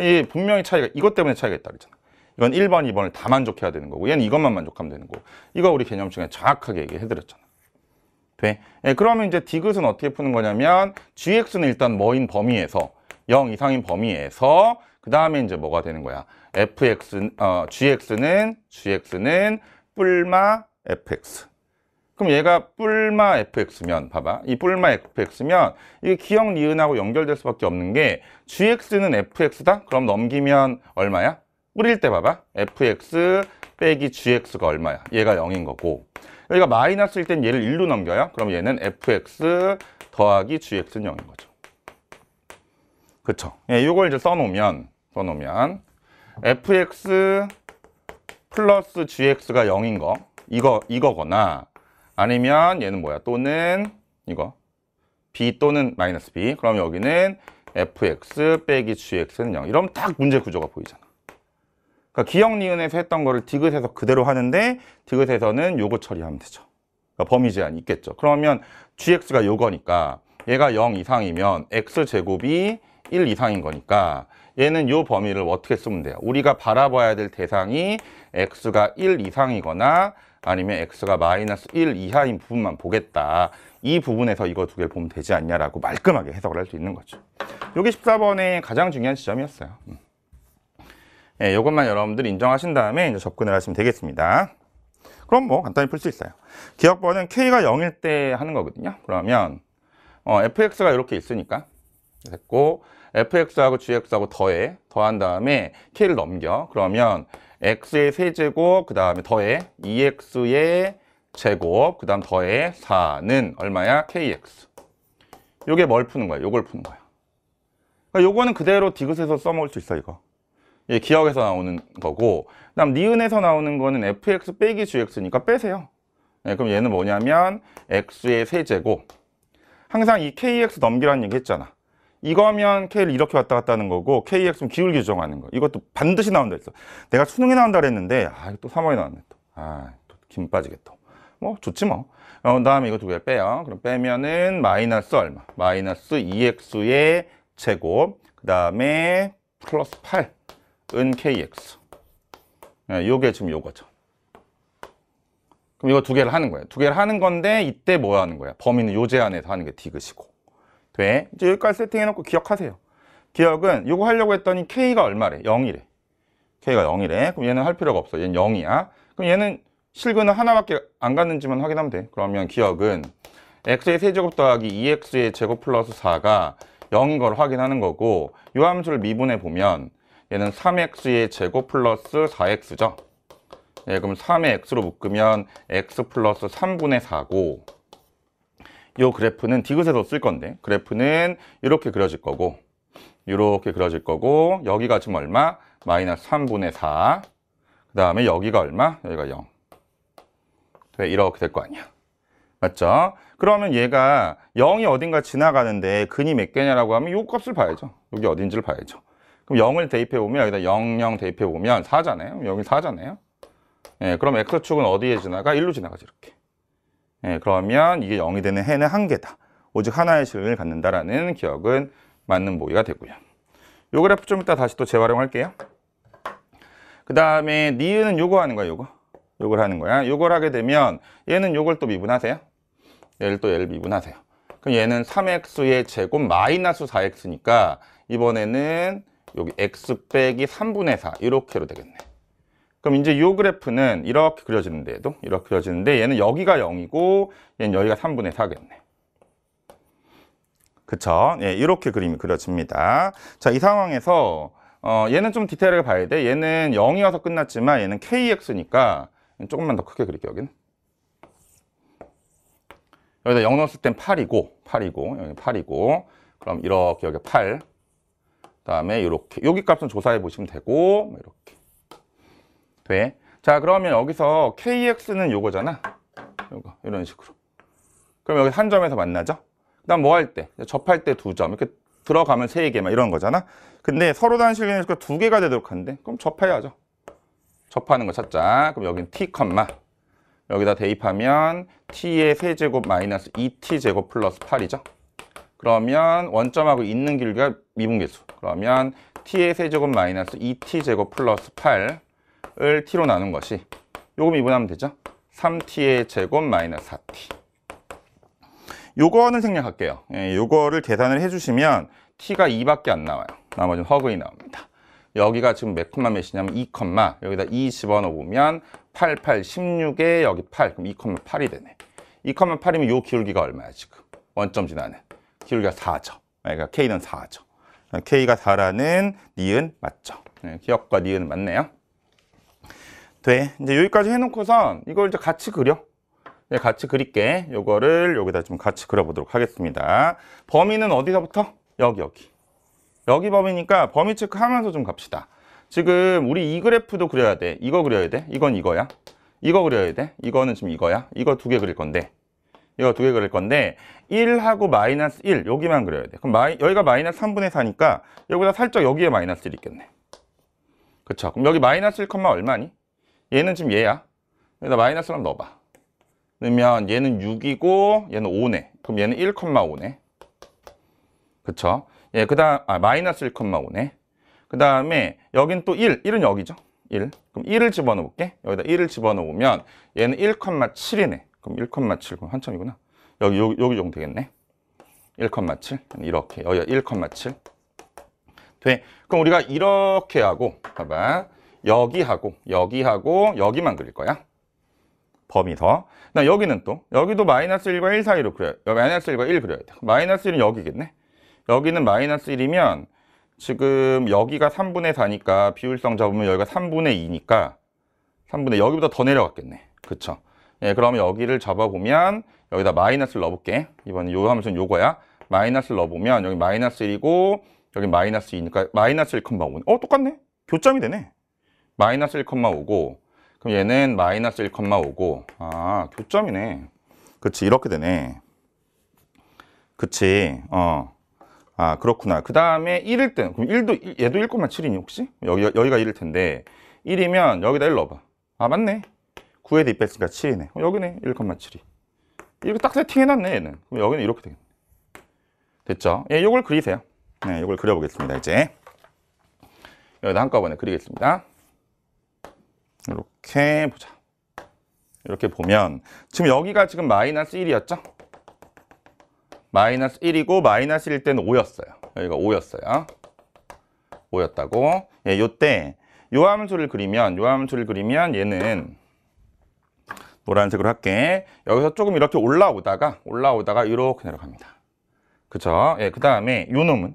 이 분명히 차이가 이것 때문에 차이가 있다 그랬잖아 이건 1번, 2번을 다 만족해야 되는 거고 얘는 이것만 만족하면 되는 거고 이거 우리 개념 중에 정확하게 얘기해드렸잖아 돼. 예, 그러면 이제 디귿은 어떻게 푸는 거냐면 gx는 일단 뭐인 범위에서 0 이상인 범위에서 그 다음에 이제 뭐가 되는 거야. fx, 어, gx는 gx는 뿔마 fx. 그럼 얘가 뿔마 fx면 봐봐. 이 뿔마 fx면 이게 기억 니은하고 연결될 수밖에 없는 게 gx는 fx다? 그럼 넘기면 얼마야? 뿌릴 때 봐봐. fx 빼기 gx가 얼마야? 얘가 0인 거고 여기가 그러니까 마이너스일 땐 얘를 1로 넘겨요. 그럼 얘는 fx 더하기 gx는 0인 거죠. 그쵸? 예, 이걸 이제 써놓으면 써놓으면 fx 플러스 gx가 0인 거 이거 이거거나 아니면 얘는 뭐야 또는 이거 b 또는 마이너스 b 그럼 여기는 fx 빼기 gx는 0 이러면 딱 문제 구조가 보이잖아 그러니까 기억 니은에서 했던 거를 디귿에서 그대로 하는데 디귿에서는 요거 처리하면 되죠. 그러니까 범위 제한이 있겠죠. 그러면 gx가 요거니까 얘가 0 이상이면 x제곱이 1 이상인 거니까 얘는 요 범위를 어떻게 쓰면 돼요? 우리가 바라봐야 될 대상이 x가 1 이상이거나 아니면 x가 마이너스 1 이하인 부분만 보겠다. 이 부분에서 이거 두 개를 보면 되지 않냐라고 말끔하게 해석을 할 수 있는 거죠. 여기 14번의 가장 중요한 지점이었어요. 음. 예, 이것만 여러분들이 인정하신 다음에 이제 접근을 하시면 되겠습니다. 그럼 뭐 간단히 풀 수 있어요. 기억번은 K가 0일 때 하는 거거든요. 그러면 어, fx가 이렇게 있으니까 됐고 fx하고 gx하고 더해 더한 다음에 k를 넘겨 그러면 x의 세제곱 그 다음에 더해 e x 의 제곱 그 다음 더해 4는 얼마야? kx 요게 뭘 푸는 거야? 요걸 푸는 거야 그 요거는 그대로 디귿에서 써먹을 수 있어 이거 예, 기억에서 나오는 거고 그다음 니은에서 나오는 거는 fx 빼기 gx니까 빼세요. 예, 그럼 얘는 뭐냐면 x의 세제고 항상 이 kx 넘기라는 얘기 했잖아. 이거면 k를 이렇게 왔다 갔다 하는 거고 kx는 기울 규정하는 거. 이것도 반드시 나온다 했어. 내가 수능에 나온다 그랬는데 아, 또 3월에 나왔네 또. 아, 또김 빠지겠다. 뭐 좋지 뭐. 어, 다음에 이거 것두개 빼요. 그럼 빼면은 마이너스 얼마? 마이너스 2x의 제곱. 그 다음에 플러스 8. 은 kx 예, 요게 지금 요거죠 그럼 이거 두 개를 하는 거예요 두 개를 하는 건데 이때 뭐 하는 거야 범위는 요제 안에서 하는 게 디귿이고 돼 이제 여기까지 세팅해 놓고 기억하세요 기억은 요거 하려고 했더니 k가 얼마래 0이래 k가 0이래 그럼 얘는 할 필요가 없어 얘는 0이야 그럼 얘는 실근은 하나밖에 안 갔는지만 확인하면 돼 그러면 기억은 x의 세제곱 더하기 2x의 제곱 플러스 4가 0인 걸 확인하는 거고 요 함수를 미분해 보면 얘는 3x의 제곱 플러스 4x죠. 예, 그럼 3의 x로 묶으면 x 플러스 3분의 4고 이 그래프는 디귿에서 쓸 건데 그래프는 이렇게 그려질 거고 이렇게 그려질 거고 여기가 지금 얼마? 마이너스 3분의 4. 그 다음에 여기가 얼마? 여기가 0. 이렇게 될 거 아니야. 맞죠? 그러면 얘가 0이 어딘가 지나가는데 근이 몇 개냐라고 하면 이 값을 봐야죠. 여기 어딘지를 봐야죠. 그럼 0을 대입해 보면 여기다 0, 0 대입해 보면 4잖아요. 여기 4잖아요. 예, 그럼 x축은 어디에 지나가? 1로 지나가죠, 이렇게. 예, 그러면 이게 0이 되는 해는 한 개다. 오직 하나의 실을 갖는다라는 기억은 맞는 모기가 되고요. 요 그래프 좀 이따 다시 또 재활용할게요. 그 다음에 니은 요거 하는 거야, 요거. 요걸 하는 거야. 요걸 하게 되면 얘는 요걸 또 미분하세요. 얘를 또 얘를 미분하세요. 그럼 얘는 3x의 제곱 마이너스 4x니까 이번에는 여기 x 빼기 3분의 4 이렇게로 되겠네 그럼 이제 이 그래프는 이렇게 그려지는데 도 이렇게 그려지는데 얘는 여기가 0이고 얘는 여기가 3분의 4겠네 그쵸? 예, 이렇게 그림이 그려집니다. 자, 이 상황에서 어, 얘는 좀 디테일하게 봐야 돼. 얘는 0이어서 끝났지만 얘는 kx니까 조금만 더 크게 그릴게요, 여기는. 여기다 0 넣었을 땐 8이고, 8이고, 여기 8이고. 그럼 이렇게 여기 8, 다음에 이렇게 여기 값은 조사해 보시면 되고 뭐 이렇게 돼. 자 그러면 여기서 kx는 요거잖아. 요거 이런 식으로. 그럼 여기 한 점에서 만나죠. 그다음 뭐 할 때? 접할 때 두 점. 이렇게 들어가면 세개막 이런 거잖아. 근데 서로 단실근의 수가 두 개가 되도록 한데 그럼 접해야죠. 접하는 거 찾자. 그럼 여기는 t, 여기다 대입하면 t의 세제곱 마이너스 2t 제곱 플러스 8이죠. 그러면 원점하고 있는 길이가 미분계수 그러면 t의 세제곱 마이너스 2t제곱 e 플러스 8을 t로 나눈 것이 요거 미분하면 되죠 3t의 제곱 마이너스 4t 요거는 생략할게요 예, 요거를 계산을 해주시면 t가 2밖에 안 나와요 나머지는 허그이 나옵니다 여기가 지금 몇콤한 몇이냐면 2, 여기다 2집어넣어보면 8, 8, 16에 여기 8 그럼 2,8이 되네 2,8이면 요 기울기가 얼마야 지금 원점 지나는 기울기가 4죠. 그러니까 K는 4죠. K가 4라는 니은 맞죠. 네, 기억과 니은 맞네요. 돼. 네, 이제 여기까지 해놓고선 이걸 이제 같이 그려. 네, 같이 그릴게. 요거를 여기다 좀 같이 그려보도록 하겠습니다. 범위는 어디서부터? 여기, 여기. 여기 범위니까 범위 체크하면서 좀 갑시다. 지금 우리 이 그래프도 그려야 돼. 이거 그려야 돼. 이건 이거야. 이거 그려야 돼. 이거는 지금 이거야. 이거 두 개 그릴 건데. 이거 두 개 그릴 건데 1하고 마이너스 1 여기만 그려야 돼 그럼 마이, 여기가 마이너스 3분의 4니까 여기보다 살짝 여기에 마이너스 1 있겠네 그쵸 그럼 여기 마이너스 1, 얼마니? 얘는 지금 얘야 여기다 마이너스 1 넣어봐 그러면 얘는 6이고 얘는 5네 그럼 얘는 1,5네 그쵸 예, 그 다음 아 마이너스 1,5네 그 다음에 여긴 또 1, 1은 여기죠 1 그럼 1을 집어넣을게 여기다 1을 집어넣으면 얘는 1,7이네 그럼 1,7 그럼 한참이구나 여기 여기, 여기 정도 되겠네 1,7 이렇게 여기가 1,7돼 그럼 우리가 이렇게 하고 봐봐 여기하고 여기하고 여기만 그릴 거야 범위 더. 나 여기는 또 여기도 마이너스 1과 1 사이로 그려야 여 마이너스 1과 1 그려야 돼. 마이너스 1은 여기겠네. 여기는 마이너스 1이면 지금 여기가 3분의 4니까 비율성 잡으면 여기가 3분의 2니까 3분의 여기보다 더 내려갔겠네. 그쵸? 예, 그러면 여기를 잡아보면 여기다 마이너스를 넣어볼게. 이번 요 함수는 요거야. 마이너스를 넣어보면 여기 마이너스 1이고 여기 마이너스 2니까 마이너스 1,5. 어, 똑같네. 교점이 되네. 마이너스 1,5고 그럼 얘는 마이너스 1,5고 아, 교점이네. 그치, 이렇게 되네. 그치, 어. 아, 그렇구나. 그 다음에 1일 때, 그럼 1도, 얘도 1,7이니 혹시? 여기, 여기가 1일 텐데 1이면 여기다 1 넣어봐. 아, 맞네. 9에 뒷배스가 7이네 여기네 1,7이 이렇게 딱 세팅해놨네 얘는 그럼 여기는 이렇게 되겠네 됐죠? 예, 요걸 그리세요 네, 요걸 그려보겠습니다 이제 여기다 한꺼번에 그리겠습니다 이렇게 보자 이렇게 보면 지금 여기가 지금 마이너스 1이었죠? 마이너스 1이고 마이너스 1일 때는 5였어요 여기가 5였어요 5였다고 예, 요때 요 함수를 그리면 요 함수를 그리면 얘는 노란색으로 할게 여기서 조금 이렇게 올라오다가 올라오다가 이렇게 내려갑니다 그쵸 예, 그 다음에 요 놈은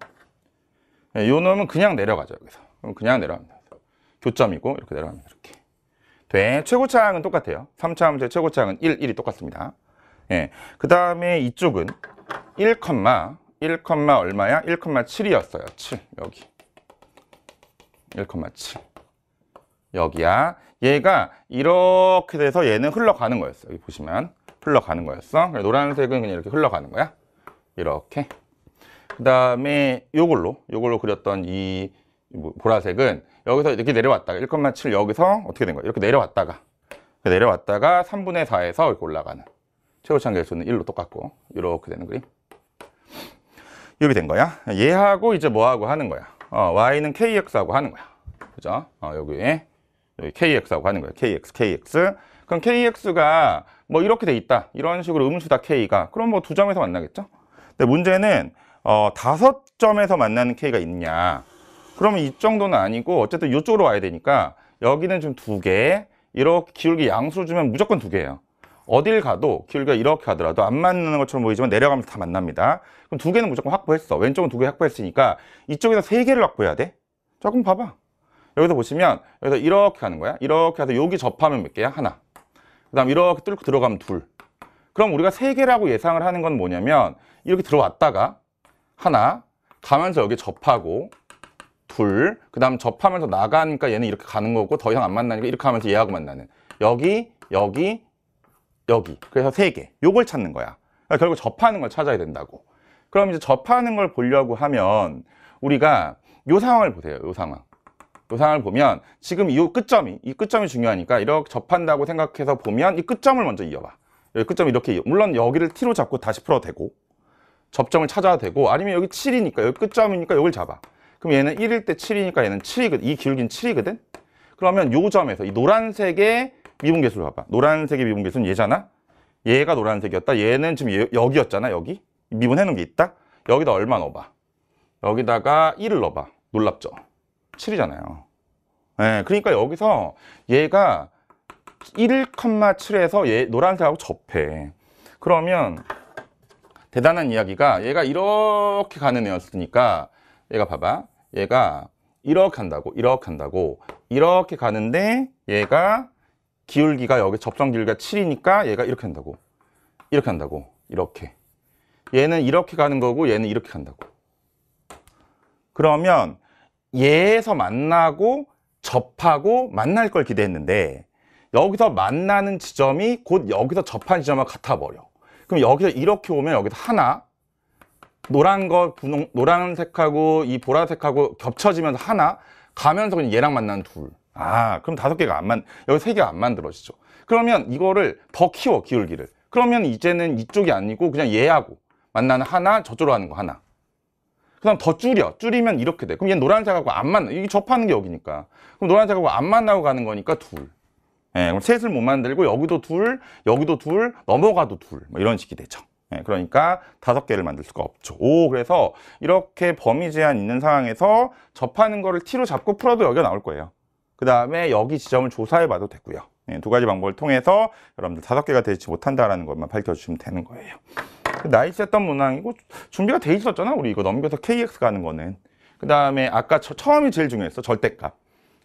예, 요 놈은 그냥 내려가죠 여기서 그냥 내려갑니다 교점이고 이렇게 내려갑니다 이렇게 돼 최고차항은 똑같아요 3차함수의 최고차항은 1, 1이 똑같습니다 예, 그 다음에 이쪽은 1, 1, 얼마야? 1,7이었어요 7 여기 1,7 여기야 얘가 이렇게 돼서 얘는 흘러가는 거였어 여기 보시면 흘러가는 거였어 노란색은 그냥 이렇게 흘러가는 거야 이렇게 그 다음에 요걸로 요걸로 그렸던 이 뭐 보라색은 여기서 이렇게 내려왔다가 1,7 여기서 어떻게 된 거야 이렇게 내려왔다가 이 내려왔다가 3분의 4에서 이렇게 올라가는 최고창 계수는 1로 똑같고 이렇게 되는 그림 이렇게 된 거야 얘하고 이제 뭐하고 하는 거야 어, y는 kx하고 하는 거야 그죠 어, 여기에 여기 KX하고 하는 거예요. KX, KX. 그럼 KX가 뭐 이렇게 돼 있다. 이런 식으로 음수다 K가. 그럼 뭐 두 점에서 만나겠죠? 근데 문제는 어, 다섯 점에서 만나는 K가 있냐. 그러면 이 정도는 아니고 어쨌든 이쪽으로 와야 되니까 여기는 지금 두 개. 이렇게 기울기 양수를 주면 무조건 두 개예요. 어딜 가도 기울기가 이렇게 하더라도 안맞는 것처럼 보이지만 내려가면서 다 만납니다. 그럼 두 개는 무조건 확보했어. 왼쪽은 두 개 확보했으니까 이쪽에서 세 개를 확보해야 돼. 자, 그럼 봐봐. 여기서 보시면 여기서 이렇게 하는 거야 이렇게 해서 여기 접하면 몇 개야? 하나 그 다음 이렇게 뚫고 들어가면 둘 그럼 우리가 세 개라고 예상을 하는 건 뭐냐면 이렇게 들어왔다가 하나 가면서 여기 접하고 둘그 다음 접하면서 나가니까 얘는 이렇게 가는 거고 더 이상 안 만나니까 이렇게 하면서 얘하고 만나는 여기 여기 여기 그래서 세개 요걸 찾는 거야 그러니까 결국 접하는 걸 찾아야 된다고 그럼 이제 접하는 걸 보려고 하면 우리가 요 상황을 보세요 요 상황 도상을 보면 지금 이 끝점이 이 끝점이 중요하니까 이렇게 접한다고 생각해서 보면 이 끝점을 먼저 이어봐 여기 끝점 이렇게 물론 여기를 T로 잡고 다시 풀어도 되고 접점을 찾아도 되고 아니면 여기 7이니까 여기 끝점이니까 여기를 잡아 그럼 얘는 1일 때 7이니까 얘는 7이거든 이 기울기는 7이거든 그러면 요 점에서 이 노란색의 미분계수를 봐봐 노란색의 미분계수는 얘잖아 얘가 노란색이었다 얘는 지금 여기였잖아 여기 미분해 놓은 게 있다 여기다 얼마 넣어봐 여기다가 1을 넣어봐 놀랍죠 7이잖아요. 네, 예, 그러니까 여기서 얘가 1,7에서 얘 노란색하고 접해. 그러면 대단한 이야기가 얘가 이렇게 가는 애였으니까 얘가 봐봐. 얘가 이렇게 한다고 이렇게 한다고 이렇게 가는데 얘가 기울기가 여기 접선 기울기가 7이니까 얘가 이렇게 한다고 이렇게 한다고 이렇게 얘는 이렇게 가는 거고 얘는 이렇게 간다고 그러면 예에서 만나고 접하고 만날 걸 기대했는데 여기서 만나는 지점이 곧 여기서 접한 지점과 같아 버려. 그럼 여기서 이렇게 오면 여기서 하나 노란 거 분홍 노란색하고 이 보라색하고 겹쳐지면서 하나 가면서 그냥 얘랑 만난 둘. 아 그럼 다섯 개가 안 만 여기 세 개가 안 만들어지죠. 그러면 이거를 더 키워 기울기를. 그러면 이제는 이쪽이 아니고 그냥 얘하고 만나는 하나 저쪽으로 하는 거 하나. 그 다음 더 줄여 줄이면 이렇게 돼 그럼 얘 노란색하고 안 만나 이게 접하는 게 여기니까 그럼 노란색하고 안 만나고 가는 거니까 둘 예, 그럼 셋을 못 만들고 여기도 둘 여기도 둘 넘어가도 둘뭐 이런 식이 되죠 예, 그러니까 다섯 개를 만들 수가 없죠 오 그래서 이렇게 범위 제한 있는 상황에서 접하는 거를 T로 잡고 풀어도 여기가 나올 거예요 그 다음에 여기 지점을 조사해 봐도 되고요 예, 두 가지 방법을 통해서 여러분들 다섯 개가 되지 못한다라는 것만 밝혀주시면 되는 거예요 그 나이스던 문항이고 준비가 돼 있었잖아 우리 이거 넘겨서 KX 가는 거는 그 다음에 아까 처, 처음이 제일 중요했어 절대값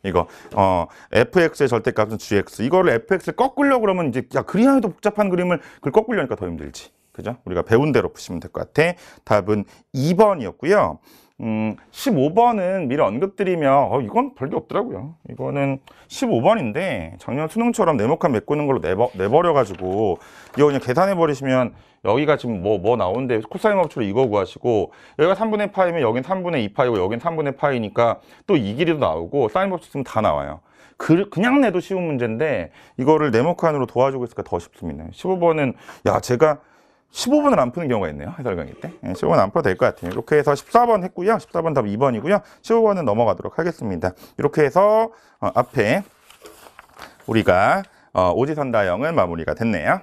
이거 어 fx의 절대값은 gx 이거를 fx를 꺾으려고 그러면 이제 야 그림에도 복잡한 그림을 그걸 꺾으려니까 더 힘들지 그죠? 우리가 배운 대로 푸시면 될 것 같아 답은 2번이었고요 음, 15번은 미리 언급드리면 어, 이건 별게 없더라고요 이거는 15번인데 작년 수능처럼 네모칸 메꾸는 걸로 내버, 내버려 가지고 이거 그냥 계산해 버리시면 여기가 지금 뭐뭐 뭐 나오는데 코사인 합추로 이거 구하시고 여기가 3분의 파이면 여긴 3분의 2파이고 여긴 3분의 파이니까 또 이 길이도 나오고 사인 법칙 쓰면 다 나와요 그, 그냥 내도 쉬운 문제인데 이거를 네모칸으로 도와주고 있으니까 더 쉽습니다 15번은 야 제가 15분을 안 푸는 경우가 있네요. 해설 강의 때. 네, 예, 15분 안 풀어도 될 것 같아요. 이렇게 해서 14번 했고요. 14번 답 2번이고요. 15번은 넘어가도록 하겠습니다. 이렇게 해서 어, 앞에 우리가 어, 오지선다형은 마무리가 됐네요.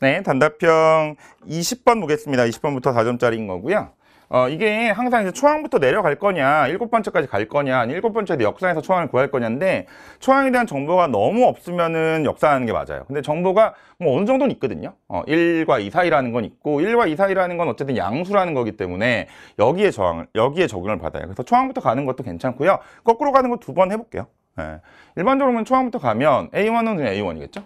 네, 단답형 20번 보겠습니다. 20번부터 4점짜리인 거고요. 어, 이게 항상 이제 초항부터 내려갈 거냐, 일곱 번째까지 갈 거냐, 일곱 번째역사에서 초항을 구할 거냐인데 초항에 대한 정보가 너무 없으면은 역사하는게 맞아요. 근데 정보가 뭐 어느 정도는 있거든요. 어, 1과 2 사이라는 건 있고 1과 2 사이라는 건 어쨌든 양수라는 거기 때문에 여기에 저항을 여기에 적용을 받아요. 그래서 초항부터 가는 것도 괜찮고요. 거꾸로 가는 거 두 번 해볼게요. 예. 일반적으로 초항부터 가면 A1은 그냥 A1이겠죠?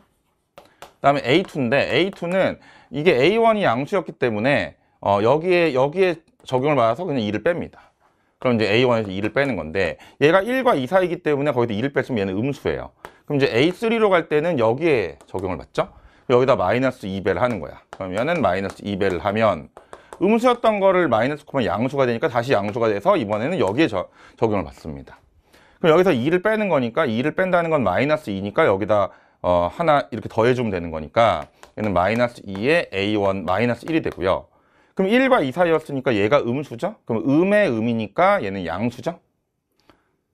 그다음에 A2인데 A2는 이게 A1이 양수였기 때문에 어, 여기에 여기에 적용을 받아서 그냥 2를 뺍니다. 그럼 이제 A1에서 2를 빼는 건데 얘가 1과 2 사이기 때문에 거기서 2를 뺐으면 얘는 음수예요. 그럼 이제 A3로 갈 때는 여기에 적용을 받죠. 여기다 마이너스 2배를 하는 거야. 그러면은 마이너스 2배를 하면 음수였던 거를 마이너스 코만 양수가 되니까 다시 양수가 돼서 이번에는 여기에 저, 적용을 받습니다. 그럼 여기서 2를 빼는 거니까 2를 뺀다는 건 마이너스 2니까 여기다 어, 하나 이렇게 더해주면 되는 거니까 얘는 마이너스 2에 A1 마이너스 1이 되고요. 그럼 1과 2 사이였으니까 얘가 음수죠? 그럼 음의 음이니까 얘는 양수죠?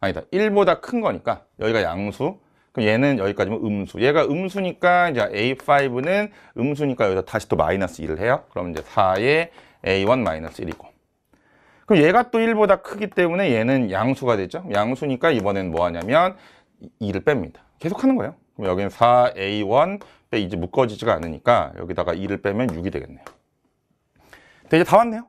아니다. 1보다 큰 거니까 여기가 양수. 그럼 얘는 여기까지면 음수. 얘가 음수니까 이제 A5는 음수니까 여기서 다시 또 마이너스 1을 해요. 그럼 이제 4에 A1 마이너스 1이고. 그럼 얘가 또 1보다 크기 때문에 얘는 양수가 되죠. 양수니까 이번엔 뭐 하냐면 2를 뺍니다. 계속 하는 거예요. 그럼 여기는 4A1 빼 이제 묶어지지가 않으니까 여기다가 2를 빼면 6이 되겠네요. 근데 이제 다 왔네요.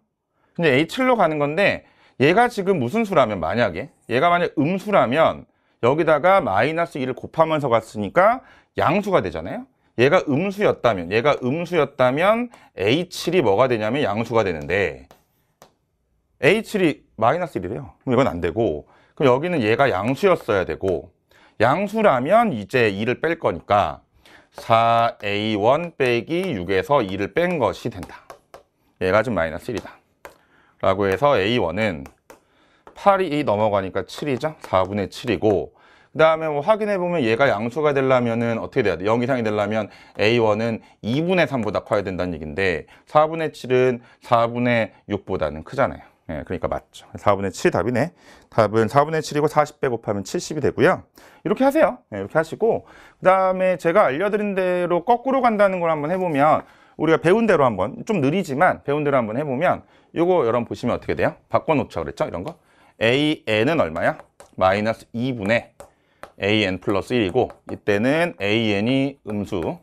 근데 H로 가는 건데 얘가 지금 무슨 수라면 만약에 얘가 만약 음수라면 여기다가 마이너스 1을 곱하면서 갔으니까 양수가 되잖아요. 얘가 음수였다면 얘가 음수였다면 H7이 뭐가 되냐면 양수가 되는데 H7이 마이너스 1이래요. 그럼 이건 안 되고 그럼 여기는 얘가 양수였어야 되고 양수라면 이제 2를 뺄 거니까 4A1 빼기 6에서 2를 뺀 것이 된다. 얘가 좀 마이너스 1이다. 라고 해서 A1은 8이 넘어가니까 7이죠? 4분의 7이고 그 다음에 뭐 확인해보면 얘가 양수가 되려면은 어떻게 돼야 돼? 0 이상이 되려면 A1은 2분의 3보다 커야 된다는 얘기인데 4분의 7은 4분의 6보다는 크잖아요. 예, 그러니까 맞죠. 4분의 7 답이네. 답은 4분의 7이고 40배 곱하면 70이 되고요. 이렇게 하세요. 예, 이렇게 하시고 그 다음에 제가 알려드린 대로 거꾸로 간다는 걸 한번 해보면 우리가 배운 대로 한번 좀 느리지만 배운 대로 한번 해보면 이거 여러분 보시면 어떻게 돼요? 바꿔놓자 그랬죠? 이런 거 AN은 얼마야? 마이너스 2분의 AN 플러스 1이고 이때는 AN이 음수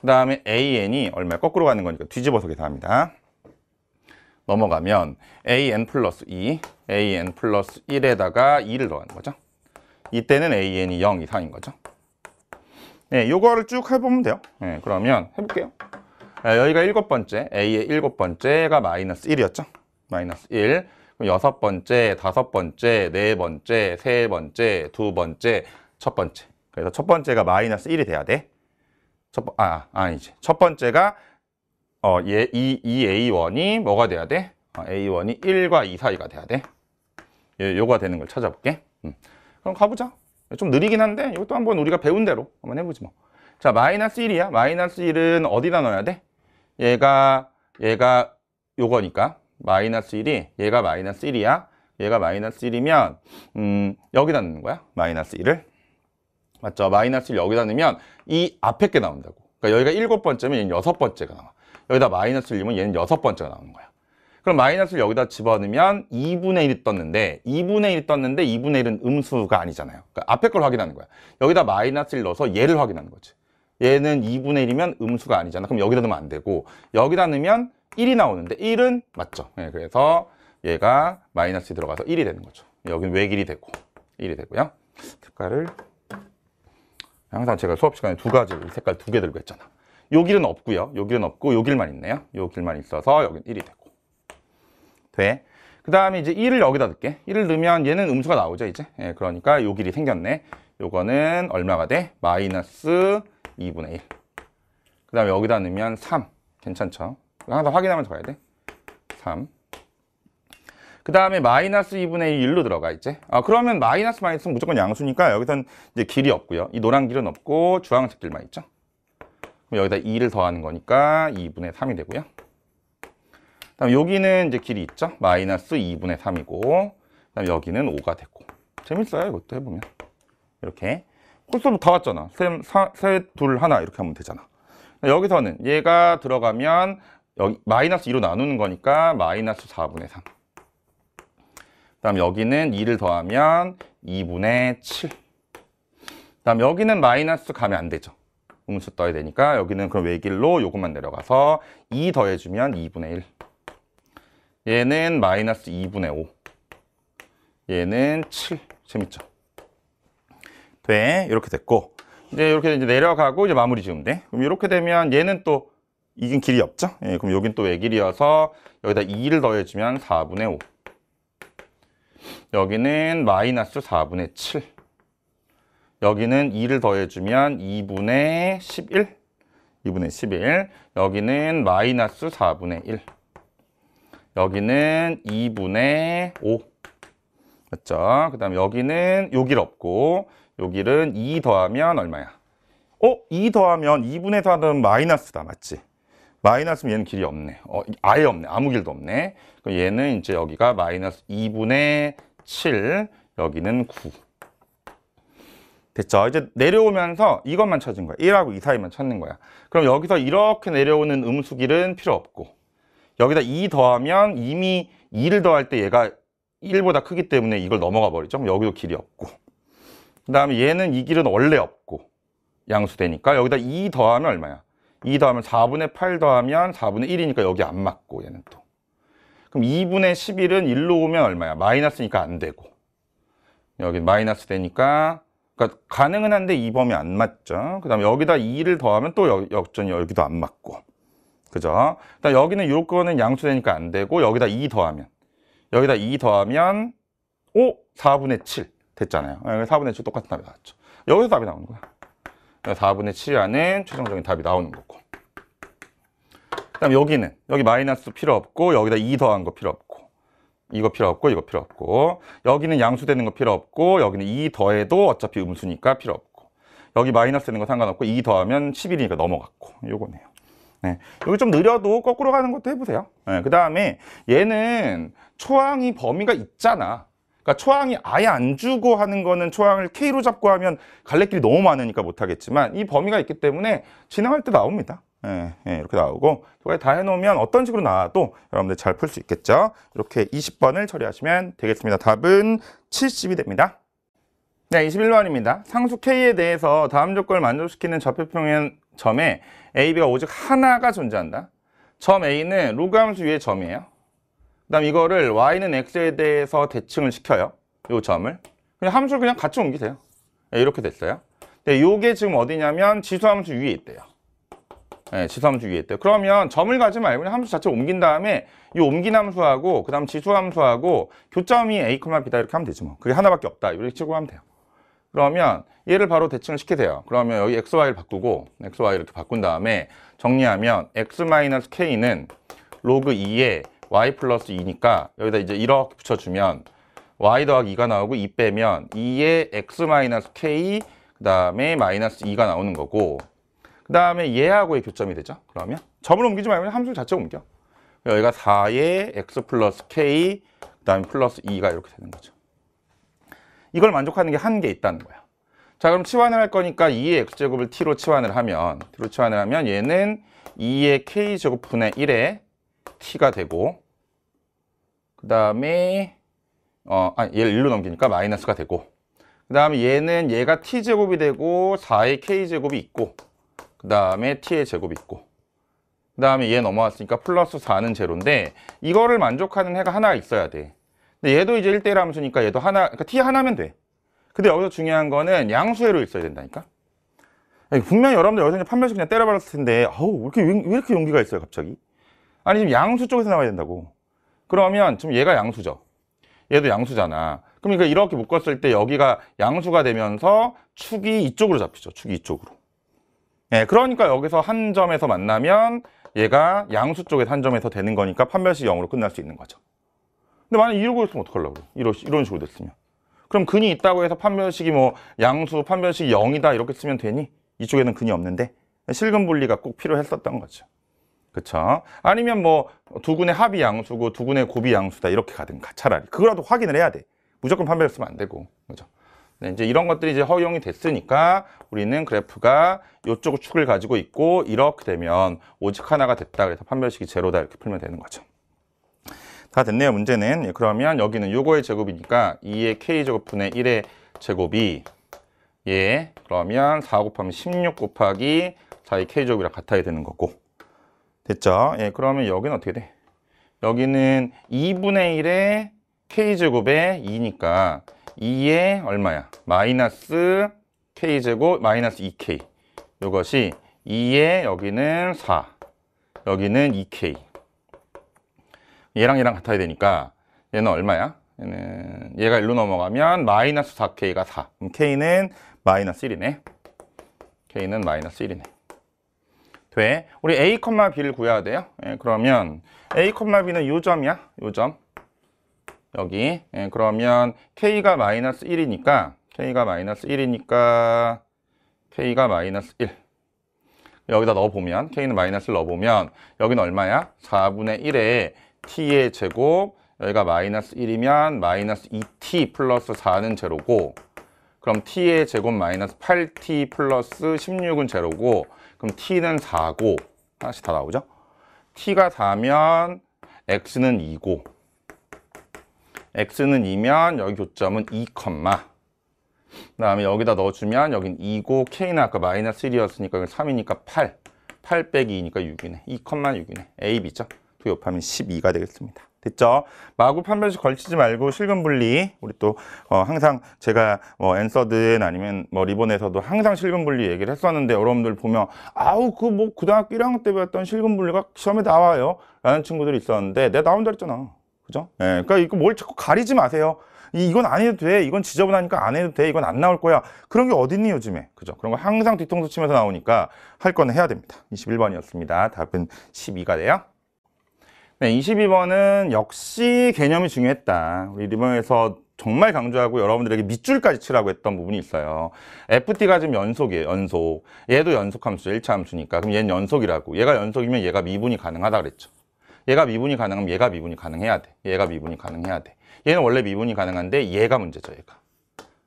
그 다음에 AN이 얼마야? 거꾸로 가는 거니까 뒤집어서 계산합니다 넘어가면 AN 플러스 2 AN 플러스 1에다가 2를 넣어가는 거죠 이때는 AN이 0 이상인 거죠 네, 요거를 쭉 해보면 돼요 네, 그러면 해볼게요 네, 여기가 일곱 번째, A의 일곱 번째가 마이너스 1이었죠? 마이너스 1. 그럼 여섯 번째, 다섯 번째, 네 번째, 세 번째, 두 번째, 첫 번째. 그래서 첫 번째가 마이너스 1이 돼야 돼. 첫, 번, 아, 아니지. 첫 번째가, 어, 얘, 예, 이, 이 A1이 뭐가 돼야 돼? 어, A1이 1과 2 사이가 돼야 돼. 예, 요, 거가 되는 걸 찾아볼게. 음. 그럼 가보자. 좀 느리긴 한데, 이것도 한번 우리가 배운 대로 한번 해보지 뭐. 자, 마이너스 1이야. 마이너스 1은 어디다 넣어야 돼? 얘가 얘가 요거니까 마이너스 1이 얘가 마이너스 1이야 얘가 마이너스 1이면 음, 여기다 넣는 거야 마이너스 1을 맞죠? 마이너스 1 여기다 넣으면 이 앞에 게 나온다고 그러니까 여기가 일곱 번째면 얘는 여섯 번째가 나와 여기다 마이너스 1이면 얘는 여섯 번째가 나오는 거야 그럼 마이너스를 여기다 집어넣으면 2분의 1이 떴는데 2분의 1이 떴는데 2분의 1은 음수가 아니잖아요 그러니까 앞에 걸 확인하는 거야 여기다 마이너스 1 넣어서 얘를 확인하는 거지 얘는 2분의 1이면 음수가 아니잖아. 그럼 여기다 넣으면 안 되고 여기다 넣으면 1이 나오는데 1은 맞죠. 네, 그래서 얘가 마이너스 들어가서 1이 되는 거죠. 여기는 왜길이 되고 1이 되고요. 색깔을 항상 제가 수업 시간에 두 가지 색깔 두 개 들고 했잖아. 요 길은 없고요. 요 길은 없고 요 길만 있네요. 요 길만 있어서 여기는 1이 되고 돼. 그 다음에 이제 1을 여기다 넣을게. 1을 넣으면 얘는 음수가 나오죠 이제. 예, 그러니까 요 길이 생겼네. 요거는 얼마가 돼? 마이너스 2분의 1. 그 다음에 여기다 넣으면 3. 괜찮죠? 항상 확인하면서 가야 돼. 3. 그 다음에 마이너스 2분의 1로 들어가 이제. 아, 그러면 마이너스 마이너스는 무조건 양수니까 여기선 이제 길이 없고요. 이 노란 길은 없고 주황색 길만 있죠. 그럼 여기다 2를 더하는 거니까 2분의 3이 되고요. 다음 여기는 이제 길이 있죠. 마이너스 2분의 3이고 그다음 여기는 5가 됐고 재밌어요 이것도 해보면 이렇게 홀수로 다 왔잖아 셈, 셋, 둘, 하나 이렇게 하면 되잖아 여기서는 얘가 들어가면 여기 마이너스 2로 나누는 거니까 마이너스 4분의 3. 그 다음 여기는 2를 더하면 2분의 7. 그 다음 여기는 마이너스 가면 안 되죠. 음수 떠야 되니까 여기는 그럼 외길로 요것만 내려가서 2 더해주면 2분의 1. 얘는 마이너스 2분의 5. 얘는 7. 재밌죠? 돼. 네, 이렇게 됐고 이제 이렇게 이제 내려가고 이제 마무리 지으면 돼. 그럼 이렇게 되면 얘는 또 이긴 길이 없죠? 예, 그럼 여긴 또 외길이어서 여기다 2를 더해주면 4분의 5. 여기는 마이너스 4분의 7. 여기는 2를 더해주면 2분의 11. 2분의 11. 여기는 마이너스 4분의 1. 여기는 2분의 5. 맞죠? 그 다음에 여기는 요길 없고 여기는 2 더하면 얼마야? 어? 2 더하면 2분의 4는 마이너스다. 맞지? 마이너스면 얘는 길이 없네. 어, 아예 없네. 아무 길도 없네. 그럼 얘는 이제 여기가 마이너스 2분의 7, 여기는 9. 됐죠? 이제 내려오면서 이것만 찾은 거야. 1하고 2 사이만 찾는 거야. 그럼 여기서 이렇게 내려오는 음수길은 필요 없고 여기다 2 더하면 이미 2를 더할 때 얘가 1보다 크기 때문에 이걸 넘어가 버리죠. 여기도 길이 없고 그 다음에 얘는 이 길은 원래 없고 양수되니까 여기다 2 더하면 얼마야? 2 더하면 4분의 8 더하면 4분의 1이니까 여기 안 맞고 얘는 또 그럼 2분의 11은 1로 오면 얼마야? 마이너스니까 안 되고 여기 마이너스 되니까 그러니까 가능은 한데 2범이안 맞죠 그 다음에 여기다 2를 더하면 또 역전이 여기도 안 맞고 그죠? 일단 여기는 요거는 양수되니까 안 되고 여기다 2 더하면 여기다 2 더하면 5, 4분의 7 됐잖아요 4분의 7 똑같은 답이 나왔죠 여기서 답이 나오는 거야 4분의 7이라는 최종적인 답이 나오는 거고 그다음 여기는 여기 마이너스 필요 없고 여기다 2 더한 거 필요 없고 이거 필요 없고 이거 필요 없고 여기는 양수되는 거 필요 없고 여기는 2 더해도 어차피 음수니까 필요 없고 여기 마이너스 되는 거 상관없고 2 더하면 11이니까 넘어갔고 요거네요 네. 여기 좀 느려도 거꾸로 가는 것도 해보세요 네. 그 다음에 얘는 초항이 범위가 있잖아 그러니까 초항이 아예 안 주고 하는 거는 초항을 K로 잡고 하면 갈래끼리 너무 많으니까 못하겠지만 이 범위가 있기 때문에 진행할 때 나옵니다. 예, 예, 이렇게 나오고 다 해놓으면 어떤 식으로 나와도 여러분들 잘 풀 수 있겠죠 이렇게 20번을 처리하시면 되겠습니다 답은 70이 됩니다 네, 21번입니다 상수 K에 대해서 다음 조건을 만족시키는 좌표평면 점에 A, B가 오직 하나가 존재한다 점 A는 로그 함수 위의 점이에요 그 다음 이거를 y는 x에 대해서 대칭을 시켜요 요 점을 그냥 함수를 그냥 같이 옮기세요 네, 이렇게 됐어요 근 요게 지금 어디냐면 지수함수 위에 있대요 네, 예, 지수함수 위에 있대요 그러면 점을 가지 말고 그냥 함수 자체 옮긴 다음에 이 옮긴 함수하고 그 다음 지수함수하고 교점이 a, b다 이렇게 하면 되지 뭐 그게 하나밖에 없다 이렇게 치고 하면 돼요 그러면 얘를 바로 대칭을 시키세요 그러면 여기 xy를 바꾸고 xy 이렇게 바꾼 다음에 정리하면 x-k는 로그 2에 y 플러스 2니까 여기다 이제 이렇게 붙여주면 y 더하기 2가 나오고 2 빼면 2에 x 마이너스 k 그 다음에 마이너스 2가 나오는 거고 그 다음에 얘하고의 교점이 되죠 그러면 점을 옮기지 말고 함수 자체 옮겨 여기가 4에 x 플러스 k 그 다음에 플러스 2가 이렇게 되는 거죠 이걸 만족하는 게 한 개 있다는 거야 자 그럼 치환을 할 거니까 2의 x제곱을 t로 치환을 하면 t로 치환을 하면 얘는 2의 k제곱분의 1에 t가 되고 그 다음에 어, 아, 얘를 1로 넘기니까 마이너스가 되고 그 다음에 얘는 얘가 t제곱이 되고 4의 k제곱이 있고 그 다음에 t의 제곱이 있고 그 다음에 얘 넘어왔으니까 플러스 4는 제로인데 이거를 만족하는 해가 하나 있어야 돼 근데 얘도 이제 1대1 함수니까 얘도 하나 그러니까 t 하나면 돼 근데 여기서 중요한 거는 양수회로 있어야 된다니까 분명히 여러분들 여전히 판별식 그냥 때려박았을 텐데 어우 왜 이렇게, 왜 이렇게 용기가 있어요 갑자기 아니 지금 양수 쪽에서 나와야 된다고 그러면 지금 얘가 양수죠 얘도 양수잖아 그러니까 이렇게 묶었을 때 여기가 양수가 되면서 축이 이쪽으로 잡히죠 축이 이쪽으로 예, 그러니까 여기서 한 점에서 만나면 얘가 양수 쪽에서 한 점에서 되는 거니까 판별식 0으로 끝날 수 있는 거죠 근데 만약 이러고 있으면 어떡하려고 그 이런, 이런 식으로 됐으면 그럼 근이 있다고 해서 판별식이 뭐 양수 판별식 0이다 이렇게 쓰면 되니? 이쪽에는 근이 없는데 실근 분리가 꼭 필요했었던 거죠 그쵸? 아니면 뭐 두 군의 합이 양수고 두 군의 곱이 양수다 이렇게 가든가 차라리 그거라도 확인을 해야 돼 무조건 판별을 쓰면 안 되고 그죠? 네, 이제 이런 것들이 이제 허용이 됐으니까 우리는 그래프가 이쪽 축을 가지고 있고 이렇게 되면 오직 하나가 됐다 그래서 판별식이 제로다 이렇게 풀면 되는 거죠 다 됐네요 문제는 예, 그러면 여기는 요거의 제곱이니까 2의 k제곱분의 1의 제곱이 예 그러면 4 곱하면 16 곱하기 4의 k제곱이랑 같아야 되는 거고 됐죠? 예, 그러면 여기는 어떻게 돼? 여기는 2분의 1의 k 제곱의 2니까 2의 얼마야? 마이너스 k제곱 마이너스 2k 이것이 2에 여기는 4 여기는 2k 얘랑 얘랑 같아야 되니까 얘는 얼마야? 얘는 얘가 1로 넘어가면 마이너스 4k가 4 그럼 k는 마이너스 1이네 k는 마이너스 1이네 돼. 네, 우리 a, b를 구해야 돼요. 예, 그러면 a, b는 요점이야. 요점. 여기. 예, 그러면 k가 마이너스 1이니까 k가 마이너스 1이니까 k가 마이너스 1. 여기다 넣어보면 k는 마이너스를 넣어보면 여기는 얼마야? 4분의 1에 t의 제곱 여기가 마이너스 1이면 마이너스 2t 플러스 4는 제로고 그럼 t의 제곱 마이너스 8t 플러스 16은 제로고 그럼 t는 4고 하나씩 다 나오죠? t가 4면 x는 2고 x는 2면 여기 교점은 2, 그 다음에 여기다 넣어주면 여긴 2고 k는 아까 마이너스 1이었으니까 3이니까 8 8 빼기 2니까 6이네 2,6이네 a, b죠 두 옆하면 12가 되겠습니다 됐죠? 마구 판별식 걸치지 말고 실금 분리 우리 또 어 항상 제가 뭐 앤서든 아니면 뭐 리본에서도 항상 실금 분리 얘기를 했었는데 여러분들 보면 아우 그 뭐 고등학교 1학년 때 배웠던 실금 분리가 시험에 나와요 라는 친구들이 있었는데 내가 나온다 했잖아 그죠? 예, 그러니까 이거 뭘 자꾸 가리지 마세요 이, 이건 안 해도 돼 이건 지저분하니까 안 해도 돼 이건 안 나올 거야 그런 게 어딨니 요즘에 그죠? 그런 거 항상 뒤통수 치면서 나오니까 할 건 해야 됩니다 21번이었습니다 답은 12가 돼요 네, 22번은 역시 개념이 중요했다. 우리 리본에서 정말 강조하고 여러분들에게 밑줄까지 치라고 했던 부분이 있어요. FT가 지금 연속이에요. 연속. 얘도 연속 함수, 1차 함수니까. 그럼 얘는 연속이라고. 얘가 연속이면 얘가 미분이 가능하다 그랬죠. 얘가 미분이 가능하면 얘가 미분이 가능해야 돼. 얘가 미분이 가능해야 돼. 얘는 원래 미분이 가능한데 얘가 문제죠, 얘가.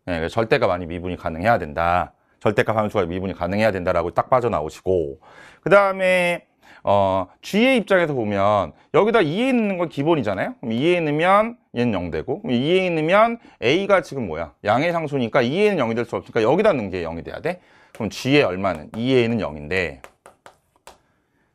네, 절대가 많이 미분이 가능해야 된다. 절대값 함수가 미분이 가능해야 된다라고 딱 빠져나오시고 그 다음에 어, G의 입장에서 보면 여기다 2A 있는건 기본이잖아요. 그럼 2A 있으면 얘는 0되고 2A 있으면 A가 지금 뭐야? 양의 상수니까 2A는 0이 될 수 없으니까 여기다 넣는 게 0이 돼야 돼. 그럼 G의 얼마는? 2A는 0인데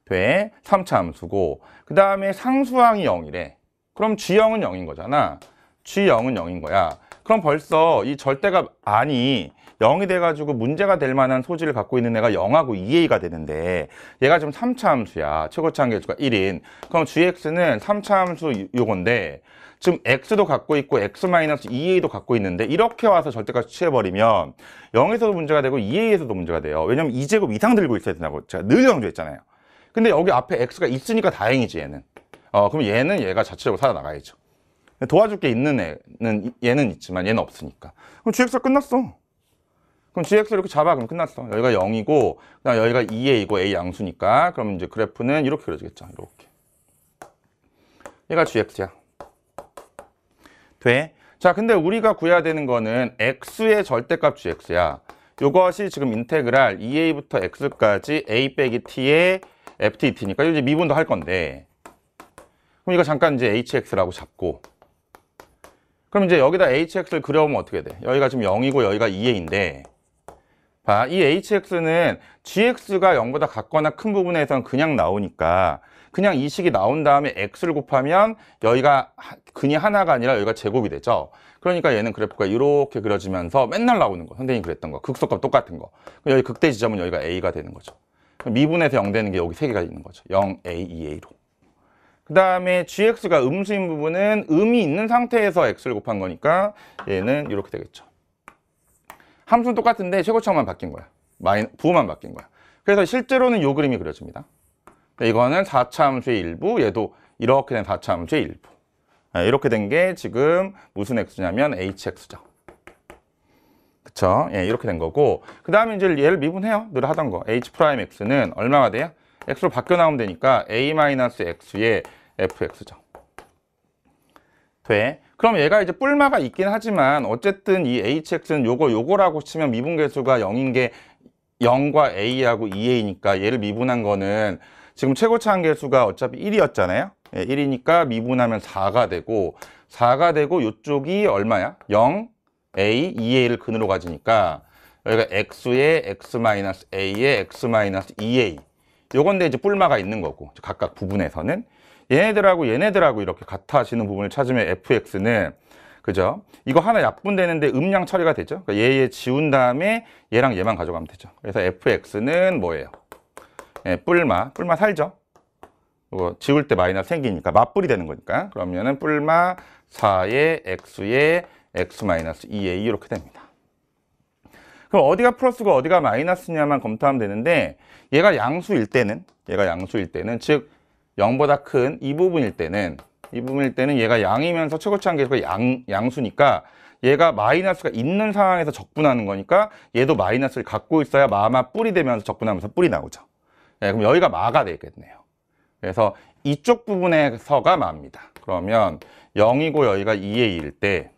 돼. 3차 함수고 그 다음에 상수항이 0이래. 그럼 G형은 0인 거잖아. G형은 0인 거야. 그럼 벌써 이 절대값 아니 0이 돼가지고 문제가 될 만한 소지를 갖고 있는 애가 0하고 2a가 되는데 얘가 지금 3차 함수야. 최고차 함계수가 1인. 그럼 gx는 3차 함수 요건데 지금 x도 갖고 있고 x-2a도 갖고 있는데 이렇게 와서 절대값 취해버리면 0에서도 문제가 되고 2a에서도 문제가 돼요. 왜냐면 2제곱 이상 들고 있어야 된다고 제가 늘 강조했잖아요. 근데 여기 앞에 x가 있으니까 다행이지 얘는. 어, 그럼 얘는 얘가 자체적으로 살아나가야죠. 도와줄 게 있는 애는 얘는 있지만 얘는 없으니까. 그럼 GX가 끝났어. 그럼 GX 이렇게 잡아 그럼 끝났어. 여기가 0이고 그다음 여기가 2의 이고 A 양수니까 그럼 이제 그래프는 이렇게 그려지겠죠. 이렇게. 얘가 GX야. 돼? 자 근데 우리가 구해야 되는 거는 X의 절대값 GX야. 이것이 지금 인테그랄 2A부터 X까지 A 빼기 T의 FTT니까 이제 미분도 할 건데 그럼 이거 잠깐 이제 HX라고 잡고 그럼 이제 여기다 HX를 그려보면 어떻게 돼? 여기가 지금 0이고 여기가 2A인데 봐, 이 hx는 gx가 0보다 같거나 큰 부분에선 그냥 나오니까 그냥 이 식이 나온 다음에 x를 곱하면 여기가 근이 하나가 아니라 여기가 제곱이 되죠. 그러니까 얘는 그래프가 이렇게 그려지면서 맨날 나오는 거. 선생님이 그랬던 거. 극소값 똑같은 거. 여기 극대 지점은 여기가 a가 되는 거죠. 미분에서 0 되는 게 여기 세개가 있는 거죠. 0, a, 2a로. E, 그 다음에 gx가 음수인 부분은 음이 있는 상태에서 x를 곱한 거니까 얘는 이렇게 되겠죠. 함수는 똑같은데 최고차만 바뀐 거야. 마이, 부호만 바뀐 거야. 그래서 실제로는 요 그림이 그려집니다. 이거는 4차 함수의 일부, 얘도 이렇게 된 4차 함수의 일부. 네, 이렇게 된 게 지금 무슨 x냐면 hx죠. 그쵸? 예, 이렇게 된 거고 그 다음에 이제 얘를 미분해요. 늘 하던 거. h'x는 얼마가 돼요? x로 바뀌어 나오면 되니까 a-x의 fx죠. 돼. 그럼 얘가 이제 뿔마가 있긴 하지만 어쨌든 이 hx는 요거 요거라고 치면 미분계수가 0인 게 0과 a하고 2a니까 얘를 미분한 거는 지금 최고차한 계수가 어차피 1이었잖아요. 예, 1이니까 미분하면 4가 되고 4가 되고 요쪽이 얼마야? 0, a, 2a를 근으로 가지니까 여기가 x의 x-a의 x-2a 요건데 이제 뿔마가 있는 거고 각각 부분에서는 얘네들하고 얘네들하고 이렇게 같아 지는 부분을 찾으면 fx는 그죠? 이거 하나 약분되는데 음량 처리가 되죠? 그러니까 얘, 얘 지운 다음에 얘랑 얘만 가져가면 되죠. 그래서 fx는 뭐예요? 예, 뿔마. 뿔마 살죠? 이거 뭐 지울 때 마이너스 생기니까 맞불이 되는 거니까. 그러면은 뿔마 4의 x의 x-2의 이렇게 됩니다. 그럼 어디가 플러스고 어디가 마이너스냐만 검토하면 되는데 얘가 양수일 때는 얘가 양수일 때는 즉 0보다 큰 이 부분일 때는 이 부분일 때는 얘가 양이면서 최고치한 계수가 양, 양수니까 얘가 마이너스가 있는 상황에서 적분하는 거니까 얘도 마이너스를 갖고 있어야 마마 뿔이 되면서 적분하면서 뿔이 나오죠. 네, 그럼 여기가 마가 되겠네요. 그래서 이쪽 부분에서가 마입니다. 그러면 0이고 여기가 2의 2일 때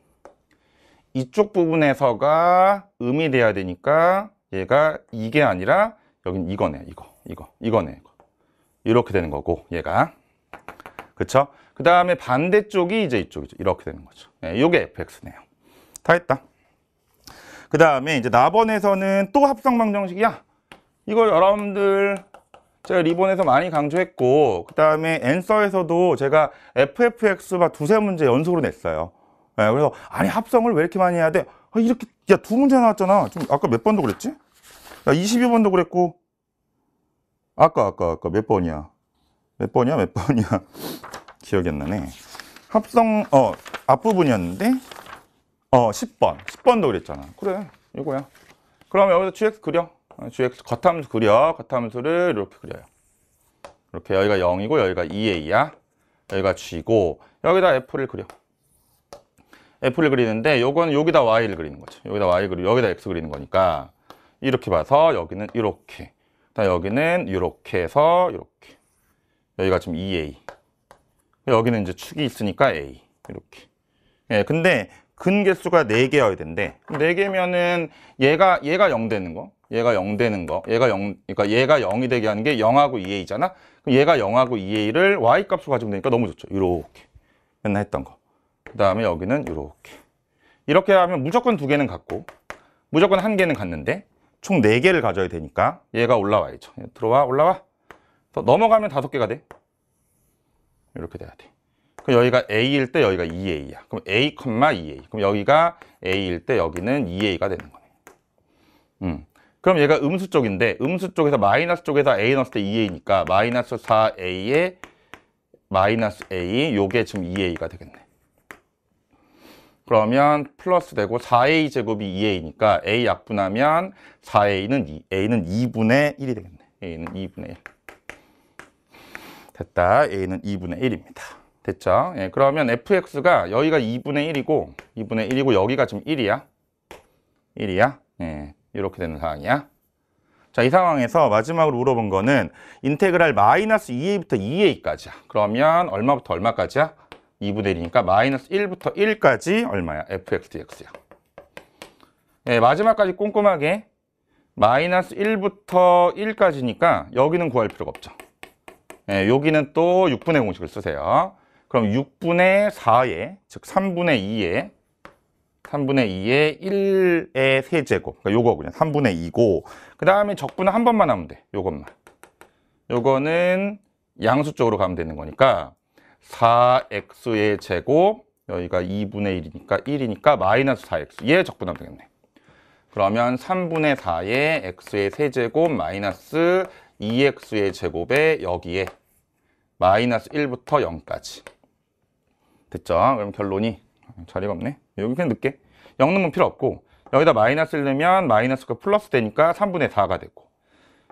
이쪽 부분에서가 음이 돼야 되니까 얘가 이게 아니라 여긴 이거네 이거 이거 이거네 이렇게 되는 거고 얘가 그쵸? 그 다음에 반대쪽이 이제 이쪽이죠 이렇게 되는 거죠 네, 요게 fx네요 다 했다 그 다음에 이제 나번에서는 또 합성방 정식이야 이걸 여러분들 제가 리본에서 많이 강조했고 그 다음에 엔서에서도 제가 ffx가 두세 문제 연속으로 냈어요 네, 그래서 아니 합성을 왜 이렇게 많이 해야 돼? 아, 이렇게 야 두 문제 나왔잖아 좀 아까 몇 번도 그랬지? 야 22번도 그랬고 아까 아까 아까 몇 번이야 몇 번이야 몇 번이야 [LAUGHS] 기억이 안 나네 합성 어 앞부분이었는데 어 10번 10번도 그랬잖아 그래 이거야 그럼 여기서 gx 그려 gx 겉함수 그려 겉함수를 이렇게 그려요 이렇게 여기가 0이고 여기가 2a야 여기가 g고 여기다 f를 그려 f를 그리는데 요건 여기다 y를 그리는 거죠 여기다 y 그리고 여기다 x 그리는 거니까 이렇게 봐서 여기는 이렇게 다 여기는 이렇게 해서 이렇게 여기가 지금 2A 여기는 이제 축이 있으니까 A 이렇게 예, 근데 근개수가 4개여야 된대 4개면은 얘가 얘가 0 되는 거 얘가 0 되는 거 얘가 0 그러니까 얘가 0이 되게 하는 게 0하고 2A잖아 그럼 얘가 0하고 2A를 Y값으로 가지고 되니까 너무 좋죠 이렇게 맨날 했던 거 그 다음에 여기는 이렇게 이렇게 하면 무조건 두 개는 같고 무조건 한 개는 갔는데 총 4개를 가져야 되니까 얘가 올라와야죠 들어와 올라와 넘어가면 5개가 돼 이렇게 돼야 돼 그럼 여기가 A일 때 여기가 2A야 e 그럼 A, 2A e 그럼 여기가 A일 때 여기는 2A가 e 되는 거네 음. 그럼 얘가 음수 쪽인데 음수 쪽에서 마이너스 쪽에서 A 넣었을 때 2A니까 마이너스 4A에 마이너스 A 요게 지금 2A가 되겠네 그러면 플러스 되고 4a 제곱이 2a니까 a 약분하면 4a는 2, a는 2분의 1이 되겠네. a는 2분의 1. 됐다. a는 2분의 1입니다. 됐죠? 예, 그러면 fx가 여기가 2분의 1이고 2분의 1이고 여기가 지금 1이야. 1이야. 예, 이렇게 되는 상황이야. 자, 이 상황에서 마지막으로 물어본 거는 인테그랄 마이너스 2a부터 2a까지야. 그러면 얼마부터 얼마까지야? 2분의 1이니까 마이너스 1부터 1까지 얼마야? fx dx야. 네, 마지막까지 꼼꼼하게 마이너스 1부터 1까지니까 여기는 구할 필요가 없죠. 네, 여기는 또 6분의 공식을 쓰세요. 그럼 6분의 4에, 즉 3분의 2에 3분의 2에 1의 세제곱. 그러니까 요거 그냥 3분의 2고 그 다음에 적분은 한 번만 하면 돼. 요것만. 요거는 양수 쪽으로 가면 되는 거니까 4x의 제곱 여기가 2분의 1이니까 1이니까 마이너스 4x에 적분하면 되겠네 그러면 3분의 4의 x의 세제곱 마이너스 2x의 제곱에 여기에 마이너스 1부터 0까지 됐죠? 그럼 결론이 자리가 없네 여기 그냥 늦게 0 넣으면 필요 없고 여기다 마이너스를 넣으면 마이너스가 플러스 되니까 3분의 4가 되고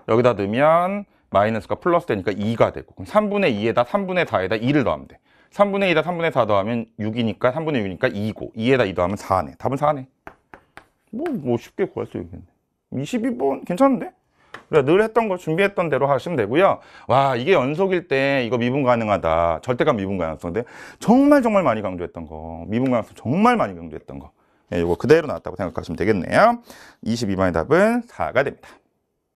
여기다 넣으면 마이너스가 플러스 되니까 2가 되고 그럼 3분의 2에다 3분의 4에다 2를 넣으면 돼 3분의 2에다 3분의 4 더하면 6이니까 3분의 6이니까 2고 2에다 2 더하면 4네 답은 4네 뭐, 뭐 쉽게 구할 수 있겠네 22번 괜찮은데? 그래, 가늘 했던 거 준비했던 대로 하시면 되고요 와 이게 연속일 때 이거 미분 가능하다 절대값 미분 가능성인데 정말 정말 많이 강조했던 거 미분 가능성 정말 많이 강조했던 거 예, 네, 이거 그대로 나왔다고 생각하시면 되겠네요 22번의 답은 4가 됩니다